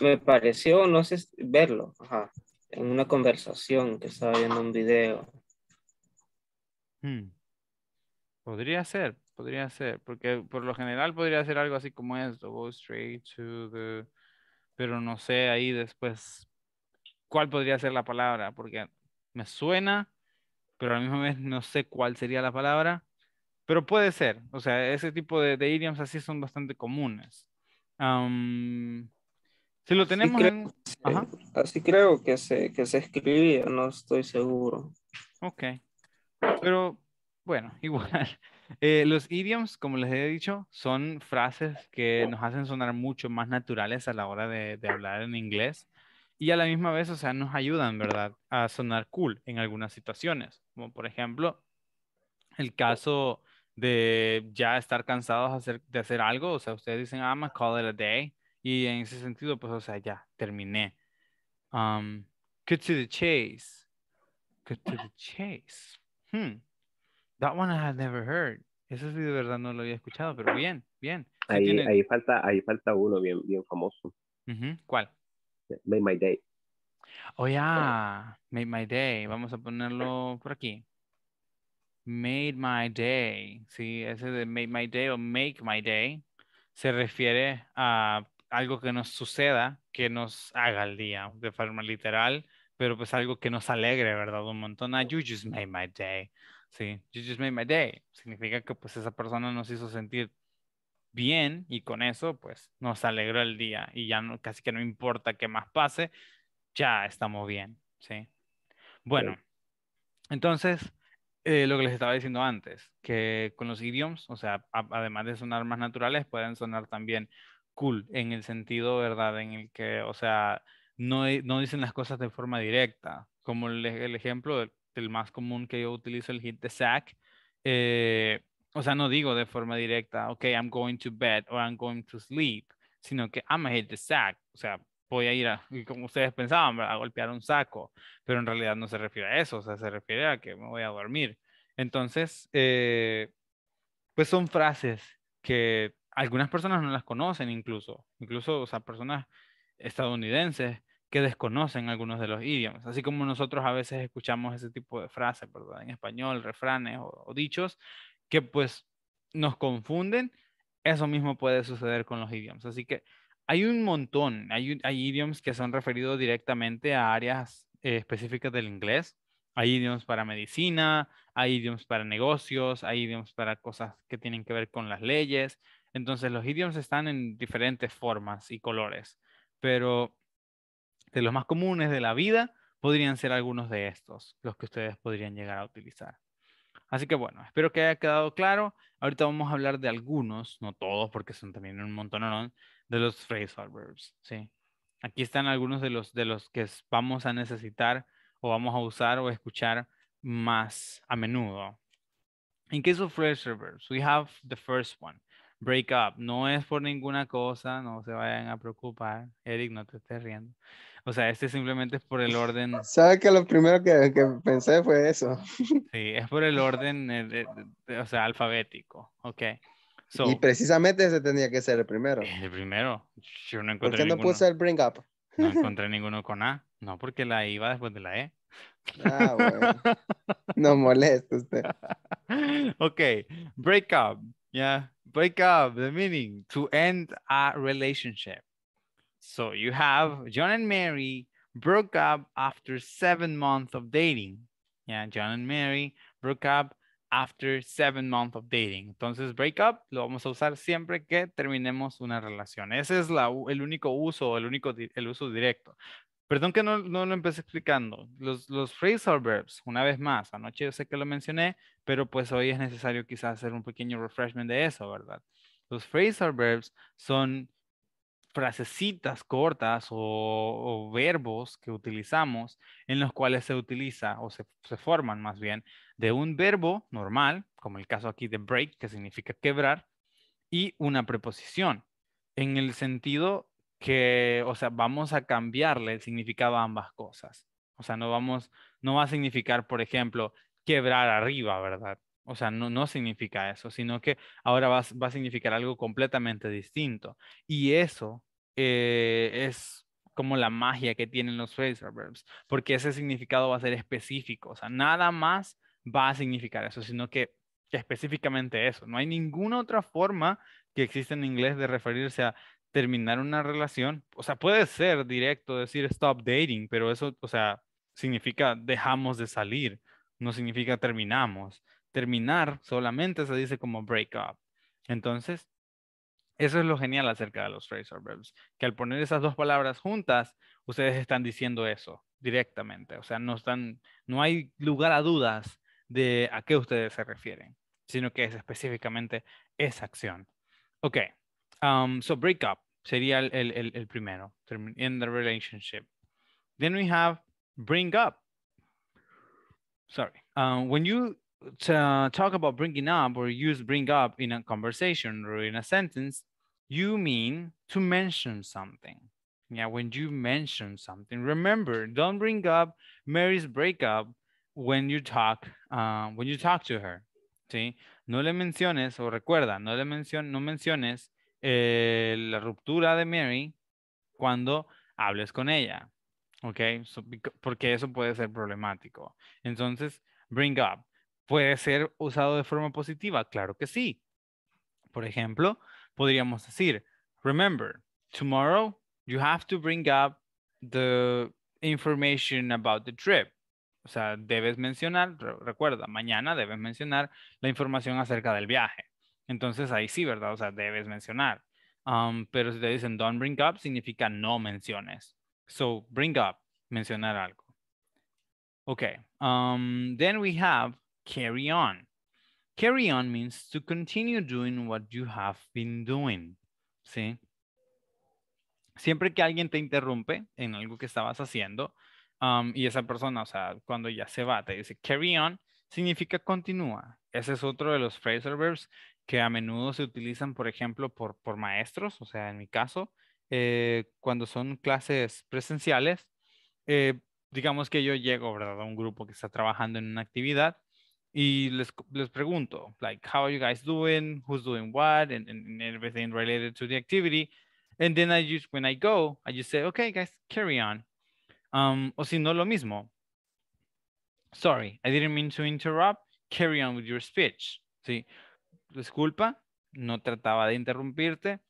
Me pareció, no sé, verlo, ajá, en una conversación que estaba viendo un video. Hmm. Podría ser, podría ser, porque por lo general podría ser algo así como esto, go straight to the, pero no sé ahí después cuál podría ser la palabra, porque me suena, pero a la misma vez no sé cuál sería la palabra, pero puede ser, o sea, ese tipo de, idioms así son bastante comunes. si lo tenemos así creo, que se, que se escribía, no estoy seguro. Ok, pero bueno, igual. Eh, los idioms, como les he dicho, son frases que oh. nos hacen sonar mucho más naturales a la hora de, hablar en inglés y a la misma vez, o sea, nos ayudan, ¿verdad?, a sonar cool en algunas situaciones, como por ejemplo el caso de ya estar cansados hacer, de hacer algo, o sea, ustedes dicen, I'm gonna call it a day, y en ese sentido, pues, o sea, ya, terminé. Um, to the chase. Cut to the chase. Hmm. That one I had never heard. Eso sí de verdad no lo había escuchado, pero bien, bien. ahí, falta, ahí falta uno bien, bien famoso. ¿Cuál? Made My Day. Oh, yeah. Made My Day. Vamos a ponerlo por aquí. Made My Day. Sí, ese de Made My Day o Make My Day se refiere a algo que nos suceda, que nos haga el día, de forma literal, pero pues algo que nos alegre, ¿verdad? Un montón. Ah, you just made my day. Sí, you just made my day. Significa que pues esa persona nos hizo sentir bien y con eso pues nos alegró el día y ya casi que no importa qué más pase, ya estamos bien, ¿sí? Bueno, entonces, eh, lo que les estaba diciendo antes, que con los idioms, o sea, además de sonar más naturales, pueden sonar también cool en el sentido, ¿verdad? En el que, o sea, no, dicen las cosas de forma directa, como el ejemplo del el más común que yo utilizo, el hit the sack. Eh, o sea, no digo de forma directa, ok, I'm going to bed or I'm going to sleep, sino que I'm to hit the sack. O sea, voy a ir a, como ustedes pensaban, a golpear un saco, pero en realidad no se refiere a eso, o sea, se refiere a que me voy a dormir. Entonces, eh, pues son frases que algunas personas no las conocen incluso, incluso, o sea, personas estadounidenses que desconocen algunos de los idiomas. Así como nosotros a veces escuchamos ese tipo de frases, ¿verdad? En español, refranes o, dichos, que pues nos confunden, eso mismo puede suceder con los idiomas. Así que hay un montón, hay, idiomas que son referidos directamente a áreas eh, específicas del inglés. Hay idiomas para medicina, hay idiomas para negocios, hay idiomas para cosas que tienen que ver con las leyes. Entonces los idiomas están en diferentes formas y colores, pero de los más comunes de la vida, podrían ser algunos de estos, los que ustedes podrían llegar a utilizar. Así que bueno, espero que haya quedado claro. Ahorita vamos a hablar de algunos, no todos, porque son también un montón, de los phrasal verbs, ¿sí? Aquí están algunos de los, de los que vamos a necesitar o vamos a usar o escuchar más a menudo. En caso of phrasal verbs, we have the first one, break up. No es por ninguna cosa, no se vayan a preocupar. Eric, no te estés riendo. O sea, este simplemente es por el orden. ¿Sabes que lo primero que, pensé fue eso? Sí, es por el orden, eh, o sea, alfabético. Ok. y precisamente ese tenía que ser el primero. El primero. Yo no encontré ¿Por qué no puse el bring up? No encontré ninguno con A. No, porque la I va después de la E. Ah, bueno. No molesta usted. ok. Break up. ya. Break up. The meaning. To end a relationship. So you have John and Mary broke up after seven months of dating. Yeah, John and Mary broke up after seven months of dating. Entonces, break up lo vamos a usar siempre que terminemos una relación. Ese es la, el único uso, el único el uso directo. Perdón que no, lo empecé explicando. Los, los phrasal verbs, una vez más, anoche yo sé que lo mencioné, pero pues hoy es necesario quizás hacer un pequeño refreshment de eso, ¿verdad? Los phrasal verbs son frasecitas cortas o, verbos que utilizamos en los cuales se utiliza o se, se, forman más bien de un verbo normal, como el caso aquí de break, que significa quebrar, y una preposición, en el sentido que, o sea, vamos a cambiarle el significado a ambas cosas. O sea, no vamos, no va a significar, por ejemplo, quebrar arriba, ¿verdad? O sea, no, no significa eso, sino que ahora va, a significar algo completamente distinto. Y eso eh, es como la magia que tienen los phrasal verbs, porque ese significado va a ser específico, o sea, nada más va a significar eso, sino que, que específicamente eso. No hay ninguna otra forma que existe en inglés de referirse a terminar una relación. O sea, puede ser directo decir stop dating, pero eso, o sea, significa dejamos de salir, no significa terminamos terminar solamente se dice como break up. Entonces, eso es lo genial acerca de los phrasal verbs, que al poner esas dos palabras juntas, ustedes están diciendo eso directamente, o sea, no están no hay lugar a dudas de a qué ustedes se refieren, sino que es específicamente esa acción. Ok, um, so break up sería el, el, primero, in the relationship. Then we have bring up. Sorry. Um, when you To talk about bringing up or use bring up in a conversation or in a sentence, you mean to mention something. Yeah, when you mention something, remember, don't bring up Mary's breakup when you talk uh, when you talk to her. ¿sí? No le menciones o recuerda, no le mencion, no menciones eh, la ruptura de Mary cuando hables con ella. Okay, So, porque eso puede ser problemático. Entonces, bring up. ¿Puede ser usado de forma positiva? Claro que sí. Por ejemplo, podríamos decir, remember, tomorrow you have to bring up the information about the trip. O sea, debes mencionar, recuerda, mañana debes mencionar la información acerca del viaje. Entonces ahí sí, ¿verdad? O sea, debes mencionar. Um, pero si te dicen don't bring up, significa no menciones. So, bring up, mencionar algo. Okay, um, then we have carry on. Carry on means to continue doing what you have been doing. Siempre que alguien te interrumpe en algo que estabas haciendo um, y esa persona, o sea, cuando ya se va, te dice carry on, significa continúa. Ese es otro de los phrasal verbs que a menudo se utilizan, por ejemplo, por, por maestros, o sea, en mi caso, eh, cuando son clases presenciales, eh, digamos que yo llego, ¿verdad?, a un grupo que está trabajando en una actividad y les, les pregunto, like, how are you guys doing? Who's doing what? And, and, and everything related to the activity. And then I just, when I go, I just say, okay, guys, carry on. Um, o si no, lo mismo. Sorry, I didn't mean to interrupt. Carry on with your speech. Sí. Disculpa, no trataba de interrumpirte.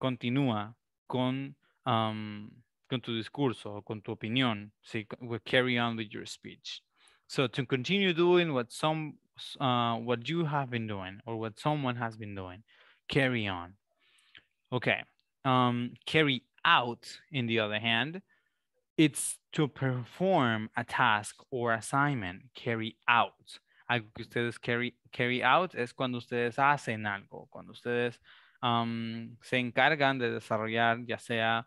Continúa con, um, con tu discurso, con tu opinión. Sí, carry on with your speech. So to continue doing what some uh, what you have been doing or what someone has been doing, carry on. Okay. Um, carry out, in the other hand, it's to perform a task or assignment. Carry out. Algo que ustedes carry, carry out es cuando ustedes hacen algo, cuando ustedes um, se encargan de desarrollar ya sea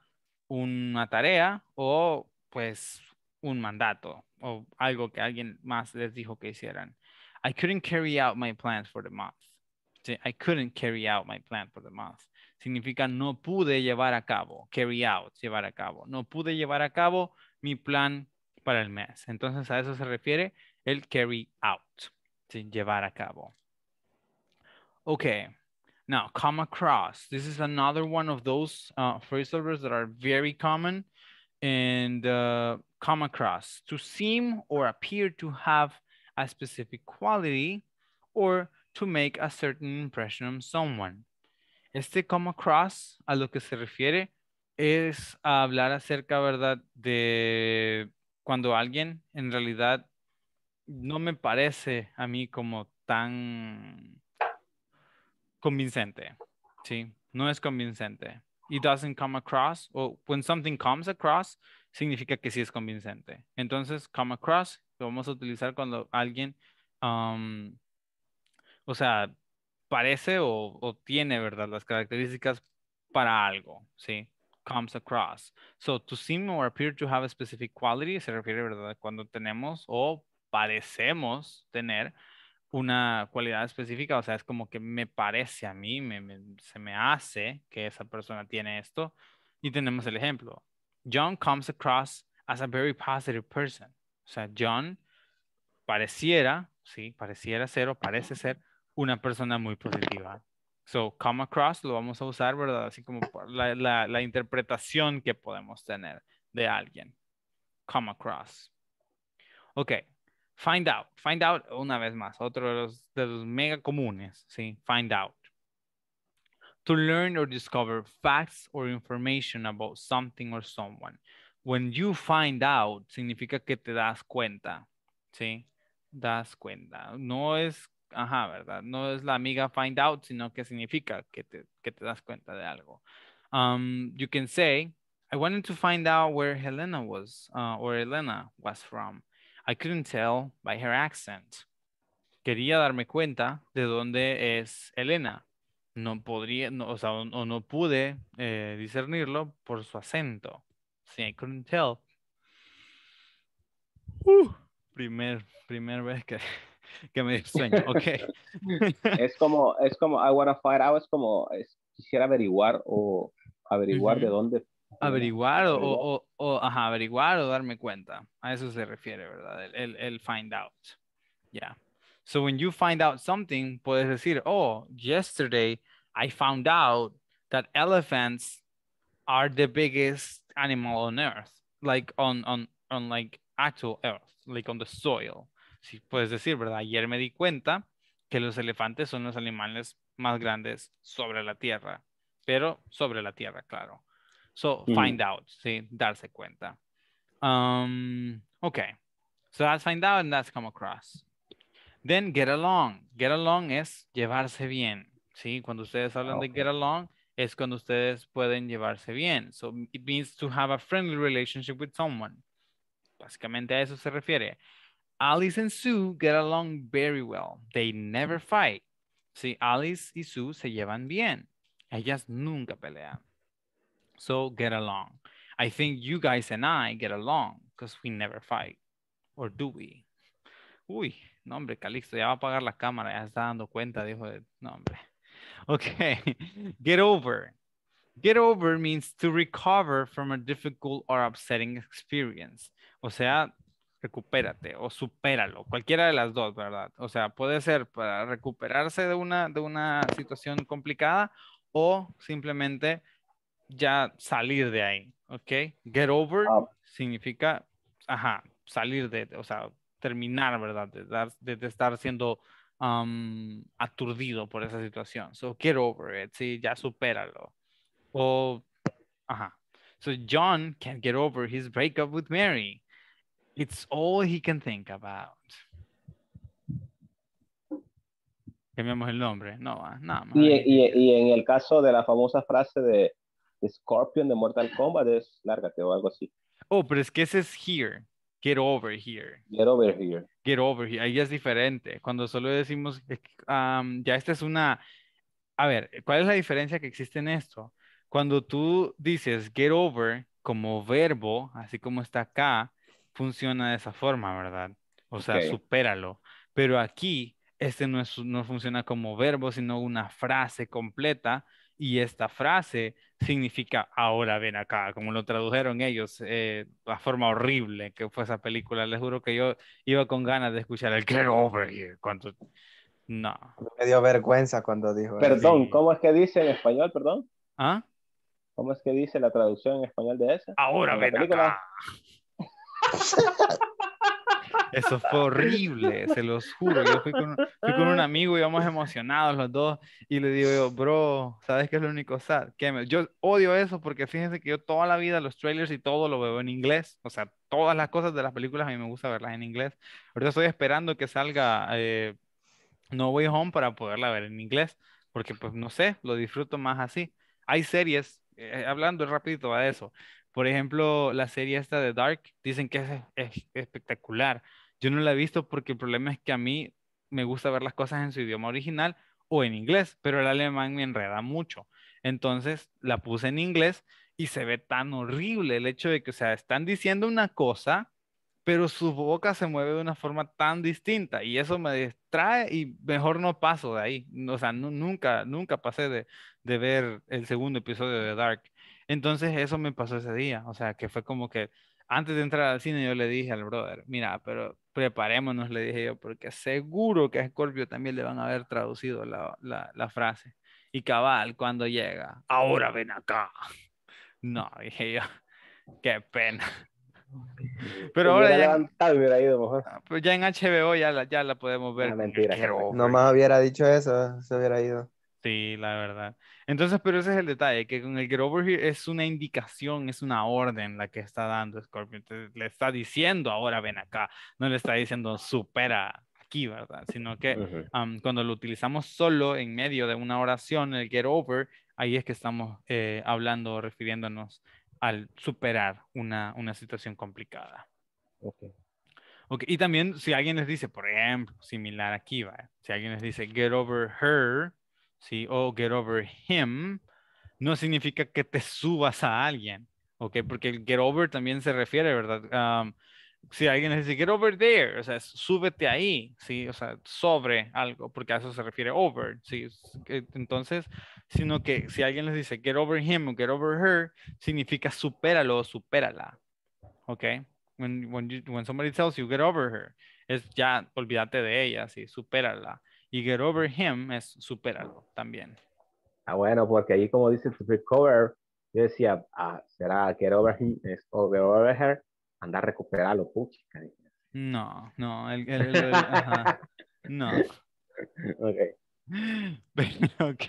una tarea o pues un mandato, o algo que alguien más les dijo que hicieran. I couldn't carry out my plans for the month. I couldn't carry out my plan for the month. Significa no pude llevar a cabo, carry out, llevar a cabo. No pude llevar a cabo mi plan para el mes. Entonces a eso se refiere el carry out, ¿sí? llevar a cabo. Okay, now come across. This is another one of those uh, phrasal verbs that are very common and uh, come across to seem or appear to have a specific quality or to make a certain impression on someone. Este come across a lo que se refiere es a hablar acerca, ¿verdad?, de cuando alguien en realidad no me parece a mí como tan convincente, ¿sí? No es convincente. It doesn't come across, or when something comes across, significa que sí es convincente. Entonces, come across lo vamos a utilizar cuando alguien, o sea, parece o, tiene, ¿verdad? Las características para algo, ¿sí? Comes across. So, to seem or appear to have a specific quality se refiere, ¿verdad? Cuando tenemos o parecemos tener una cualidad específica, o sea, es como que me parece a mí, se me hace que esa persona tiene esto. Y tenemos el ejemplo, John comes across as a very positive person. O sea, John pareciera, sí, pareciera ser o parece ser una persona muy positiva. So, come across lo vamos a usar, ¿verdad? Así como la, interpretación que podemos tener de alguien. Come across. Ok, find out. Find out, una vez más, otro de los, de los mega comunes, ¿sí? Find out. to learn or discover facts or information about something or someone. When you find out, significa que te das cuenta, ¿sí? Das cuenta. No es, ajá, ¿verdad? No es la amiga find out, sino que significa que te, que te das cuenta de algo. Um, you can say, I wanted to find out where Helena was uh, or Elena was from. I couldn't tell by her accent. Quería darme cuenta de dónde es Elena no podría, o sea, o, no pude eh, discernirlo por su acento. Si, I couldn't tell. Uh, primer, primer vez que, me sueño, ok. es como, es como, I wanna find out, es como, quisiera averiguar o averiguar de dónde. Averiguar o, o, ajá, averiguar o darme cuenta. A eso se refiere, ¿verdad? El, el, find out. Ya. So when you find out something, puedes decir, oh, yesterday I found out that elephants are the biggest animal on earth, like on, on, on like actual earth, like on the soil. Si puedes decir, ¿verdad? Ayer me di cuenta que los elefantes son los animales más grandes sobre la tierra, pero sobre la tierra, claro. So mm. find out, sí, darse cuenta. Um, okay, so that's find out and that's come across. Then get along. Get along es llevarse bien. ¿sí? Cuando ustedes hablan ah, okay. de get along, es cuando ustedes pueden llevarse bien. So it means to have a friendly relationship with someone. Básicamente a eso se refiere. Alice and Sue get along very well. They never mm. fight. Sí, Alice y Sue se llevan bien. Ellas nunca pelean. So get along. I think you guys and I get along because we never fight. Or do we? Uy. No, hombre, Calixto, ya va a apagar la cámara, ya está dando cuenta, dijo. No, hombre. Ok, get over. Get over means to recover from a difficult or upsetting experience. O sea, recupérate o supéralo, cualquiera de las dos, ¿verdad? O sea, puede ser para recuperarse de una, de una situación complicada o simplemente ya salir de ahí, ¿ok? Get over ah. significa, ajá, salir de, o sea, terminar, ¿verdad? De, de, estar siendo aturdido por esa situación. So get over it, sí, ya supéralo. O, ajá. So John can't get over his breakup with Mary. It's all he can think about. Cambiamos el nombre, no, ah, nada más. Y, y, en el caso de la famosa frase de Scorpion de Mortal Kombat es lárgate o algo así. Oh, pero es que ese es here get over here. Get over here. Get over here. Ahí es diferente. Cuando solo decimos, ya esta es una... A ver, ¿cuál es la diferencia que existe en esto? Cuando tú dices get over como verbo, así como está acá, funciona de esa forma, ¿verdad? O sea, superalo. supéralo. Pero aquí, este no, no funciona como verbo, sino una frase completa y esta frase significa ahora ven acá, como lo tradujeron ellos, eh, la forma horrible que fue esa película. Les juro que yo iba con ganas de escuchar el get over here cuando... No. Me dio vergüenza cuando dijo. Perdón, ¿cómo es que dice en español, perdón? ¿Ah? ¿Cómo es que dice la traducción en español de esa? Ahora ven acá. Eso fue horrible, se los juro. Yo fui con, un amigo, y íbamos emocionados los dos, y le digo yo, bro, ¿sabes qué es lo único sad? Que Yo odio eso porque fíjense que yo toda la vida los trailers y todo lo veo en inglés. O sea, todas las cosas de las películas a mí me gusta verlas en inglés. Ahorita estoy esperando que salga eh, No Way Home para poderla ver en inglés, porque pues no sé, lo disfruto más así. Hay series, eh, eh, hablando rapidito a eso, por ejemplo, la serie esta de Dark, dicen que es, es, espectacular. Yo no la he visto porque el problema es que a mí me gusta ver las cosas en su idioma original o en inglés, pero el alemán me enreda mucho. Entonces la puse en inglés y se ve tan horrible el hecho de que, o sea, están diciendo una cosa, pero su boca se mueve de una forma tan distinta y eso me distrae y mejor no paso de ahí. O sea, nunca, nunca pasé de, de, ver el segundo episodio de Dark. Entonces eso me pasó ese día, o sea, que fue como que antes de entrar al cine yo le dije al brother, mira, pero preparémonos, le dije yo, porque seguro que a Scorpio también le van a haber traducido la, la, frase. Y cabal, cuando llega, ahora ven acá. No, dije yo, qué pena. Pero ahora ya, levantado, hubiera ido mejor. Ah, pues ya en HBO ya la, ya la podemos ver. Ah, mentira. No más hubiera dicho eso, se hubiera ido. Sí, la verdad. Entonces, pero ese es el detalle, que con el Get Over Here es una indicación, es una orden la que está dando Scorpio. le está diciendo ahora ven acá, no le está diciendo supera aquí, ¿verdad? Sino que cuando lo utilizamos solo en medio de una oración, el Get Over, ahí es que estamos eh, hablando, refiriéndonos al superar una, una situación complicada. Okay. Okay. Y también si alguien les dice, por ejemplo, similar aquí, si alguien les dice get over her, ¿sí? O get over him, no significa que te subas a alguien, ¿ok? Porque el get over también se refiere, ¿verdad? si alguien les dice get over there, o sea, súbete ahí, ¿sí? O sea, sobre algo, porque a eso se refiere over, ¿sí? Entonces, sino que si alguien les dice get over him o get over her, significa supéralo o supérala, ¿ok? When, when, when somebody tells you get over her, es ya, olvídate de ella, ¿sí? Supérala. Y get over him es superarlo también. Ah, bueno, porque ahí como dice recover, yo decía, ah, será get over him, es over, her, andar a recuperarlo, No, no, el, no. Ok.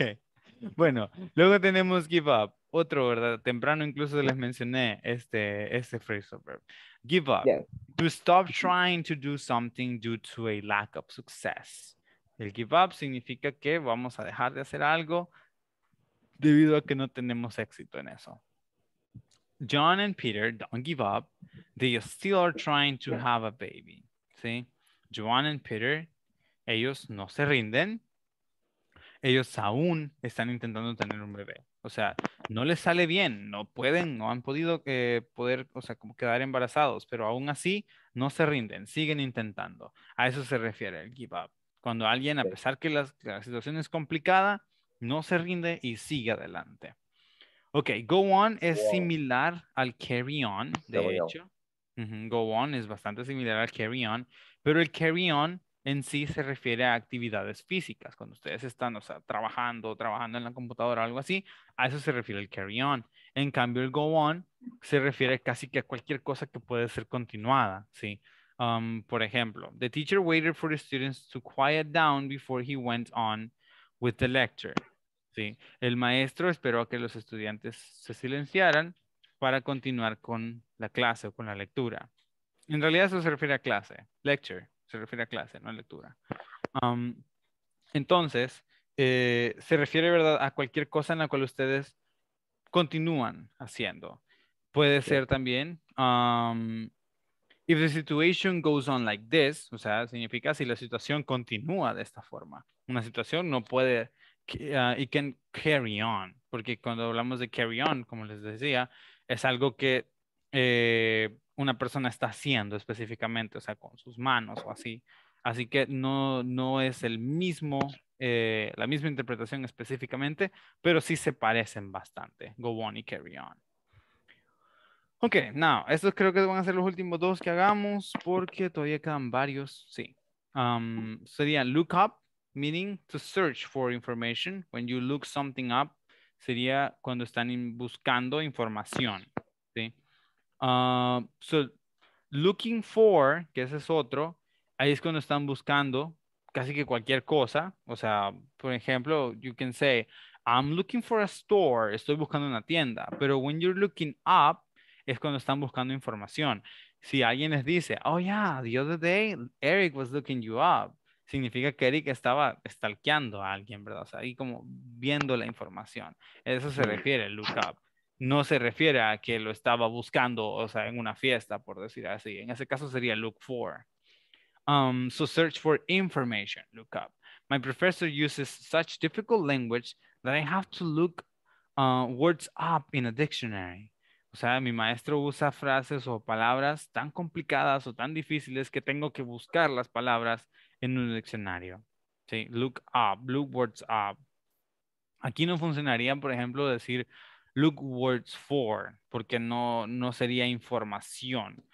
Bueno, luego tenemos give up. Otro, ¿verdad? Temprano incluso les mencioné este, este phrase verb. Give up. To stop trying to do something due to a lack of success. El give up significa que vamos a dejar de hacer algo debido a que no tenemos éxito en eso. John and Peter don't give up. They still are trying to have a baby. ¿Sí? John and Peter, ellos no se rinden. Ellos aún están intentando tener un bebé. O sea, no les sale bien, no pueden, no han podido eh, poder, o sea, como quedar embarazados, pero aún así no se rinden, siguen intentando. A eso se refiere el give up. Cuando alguien, a pesar que la, situación es complicada, no se rinde y sigue adelante. Ok, go on es similar al carry on, de hecho. Go on es bastante similar al carry on, pero el carry on en sí se refiere a actividades físicas. Cuando ustedes están, o sea, trabajando, trabajando en la computadora o algo así, a eso se refiere el carry on. En cambio, el go on se refiere casi que a cualquier cosa que puede ser continuada, ¿sí? Um, por ejemplo, the teacher waited for the students to quiet down before he went on with the lecture. el maestro esperó a que los estudiantes se silenciaran para continuar con la clase o con la lectura. En realidad eso se refiere a clase, lecture, se refiere a clase, no a lectura. Um, entonces, eh, se refiere ¿verdad? a cualquier cosa en la cual ustedes continúan haciendo. Puede ser también um, If the situation goes on like this, o sea, significa si la situación continúa de esta forma. Una situación no puede, uh, ah, it can carry on, porque cuando hablamos de carry on, como les decía, es algo que eh, una persona está haciendo específicamente, o sea, con sus manos o así. Así que no, no es el mismo, eh, la misma interpretación específicamente, pero sí se parecen bastante, go on y carry on. Ok, now, estos creo que van a ser los últimos dos que hagamos porque todavía quedan varios, sí. Um, sería look up, meaning to search for information. When you look something up, sería cuando están buscando información, ¿sí? Uh, so, looking for, que ese es otro, ahí es cuando están buscando casi que cualquier cosa. O sea, por ejemplo, you can say, I'm looking for a store, estoy buscando una tienda. Pero when you're looking up, es cuando están buscando información. Si alguien les dice, oh yeah, the other day Eric was looking you up, significa que Eric estaba stalkeando a alguien, ¿verdad? O sea, ahí como viendo la información. Eso se refiere look up. No se refiere a que lo estaba buscando, o sea, en una fiesta, por decir así. En ese caso sería look for. Um, so search for information, look up. My professor uses such difficult language that I have to look uh, words up in a dictionary. O sea, mi maestro usa frases o palabras tan complicadas o tan difíciles que tengo que buscar las palabras en un diccionario. look up, look words up. Aquí no funcionaría, por ejemplo, decir look words for, porque no, sería información.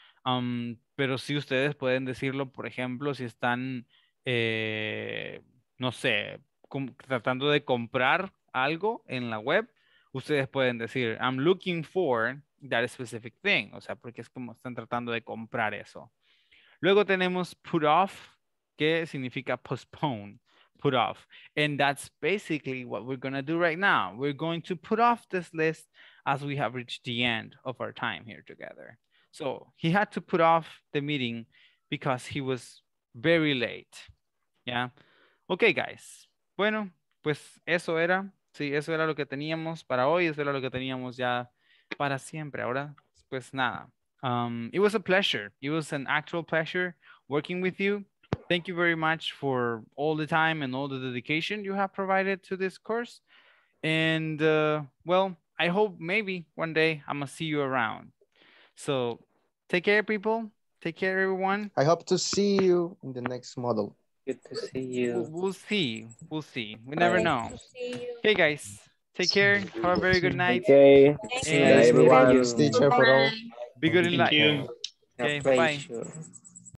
pero si ustedes pueden decirlo, por ejemplo, si están, eh, no sé, tratando de comprar algo en la web, ustedes pueden decir, I'm looking for that specific thing, o sea, porque es como están tratando de comprar eso. Luego tenemos put off, que significa postpone, put off. And that's basically what we're going to do right now. We're going to put off this list as we have reached the end of our time here together. So he had to put off the meeting because he was very late. Yeah. Okay, guys. Bueno, pues eso era. Sí, eso era lo que teníamos para hoy. Eso era lo que teníamos ya para siempre. Ahora, pues nada. Um, it was a pleasure. It was an actual pleasure working with you. Thank you very much for all the time and all the dedication you have provided to this course. And uh, well, I hope maybe one day I'm gonna see you around. So take care, people. Take care, everyone. I hope to see you in the next model. Good to see you. We'll, see. We'll see. We never know. Hey, guys. Take care. Have a very good night. Okay. Thank you, everyone. Stay cheerful. Be good in life. Thank you. Okay, bye.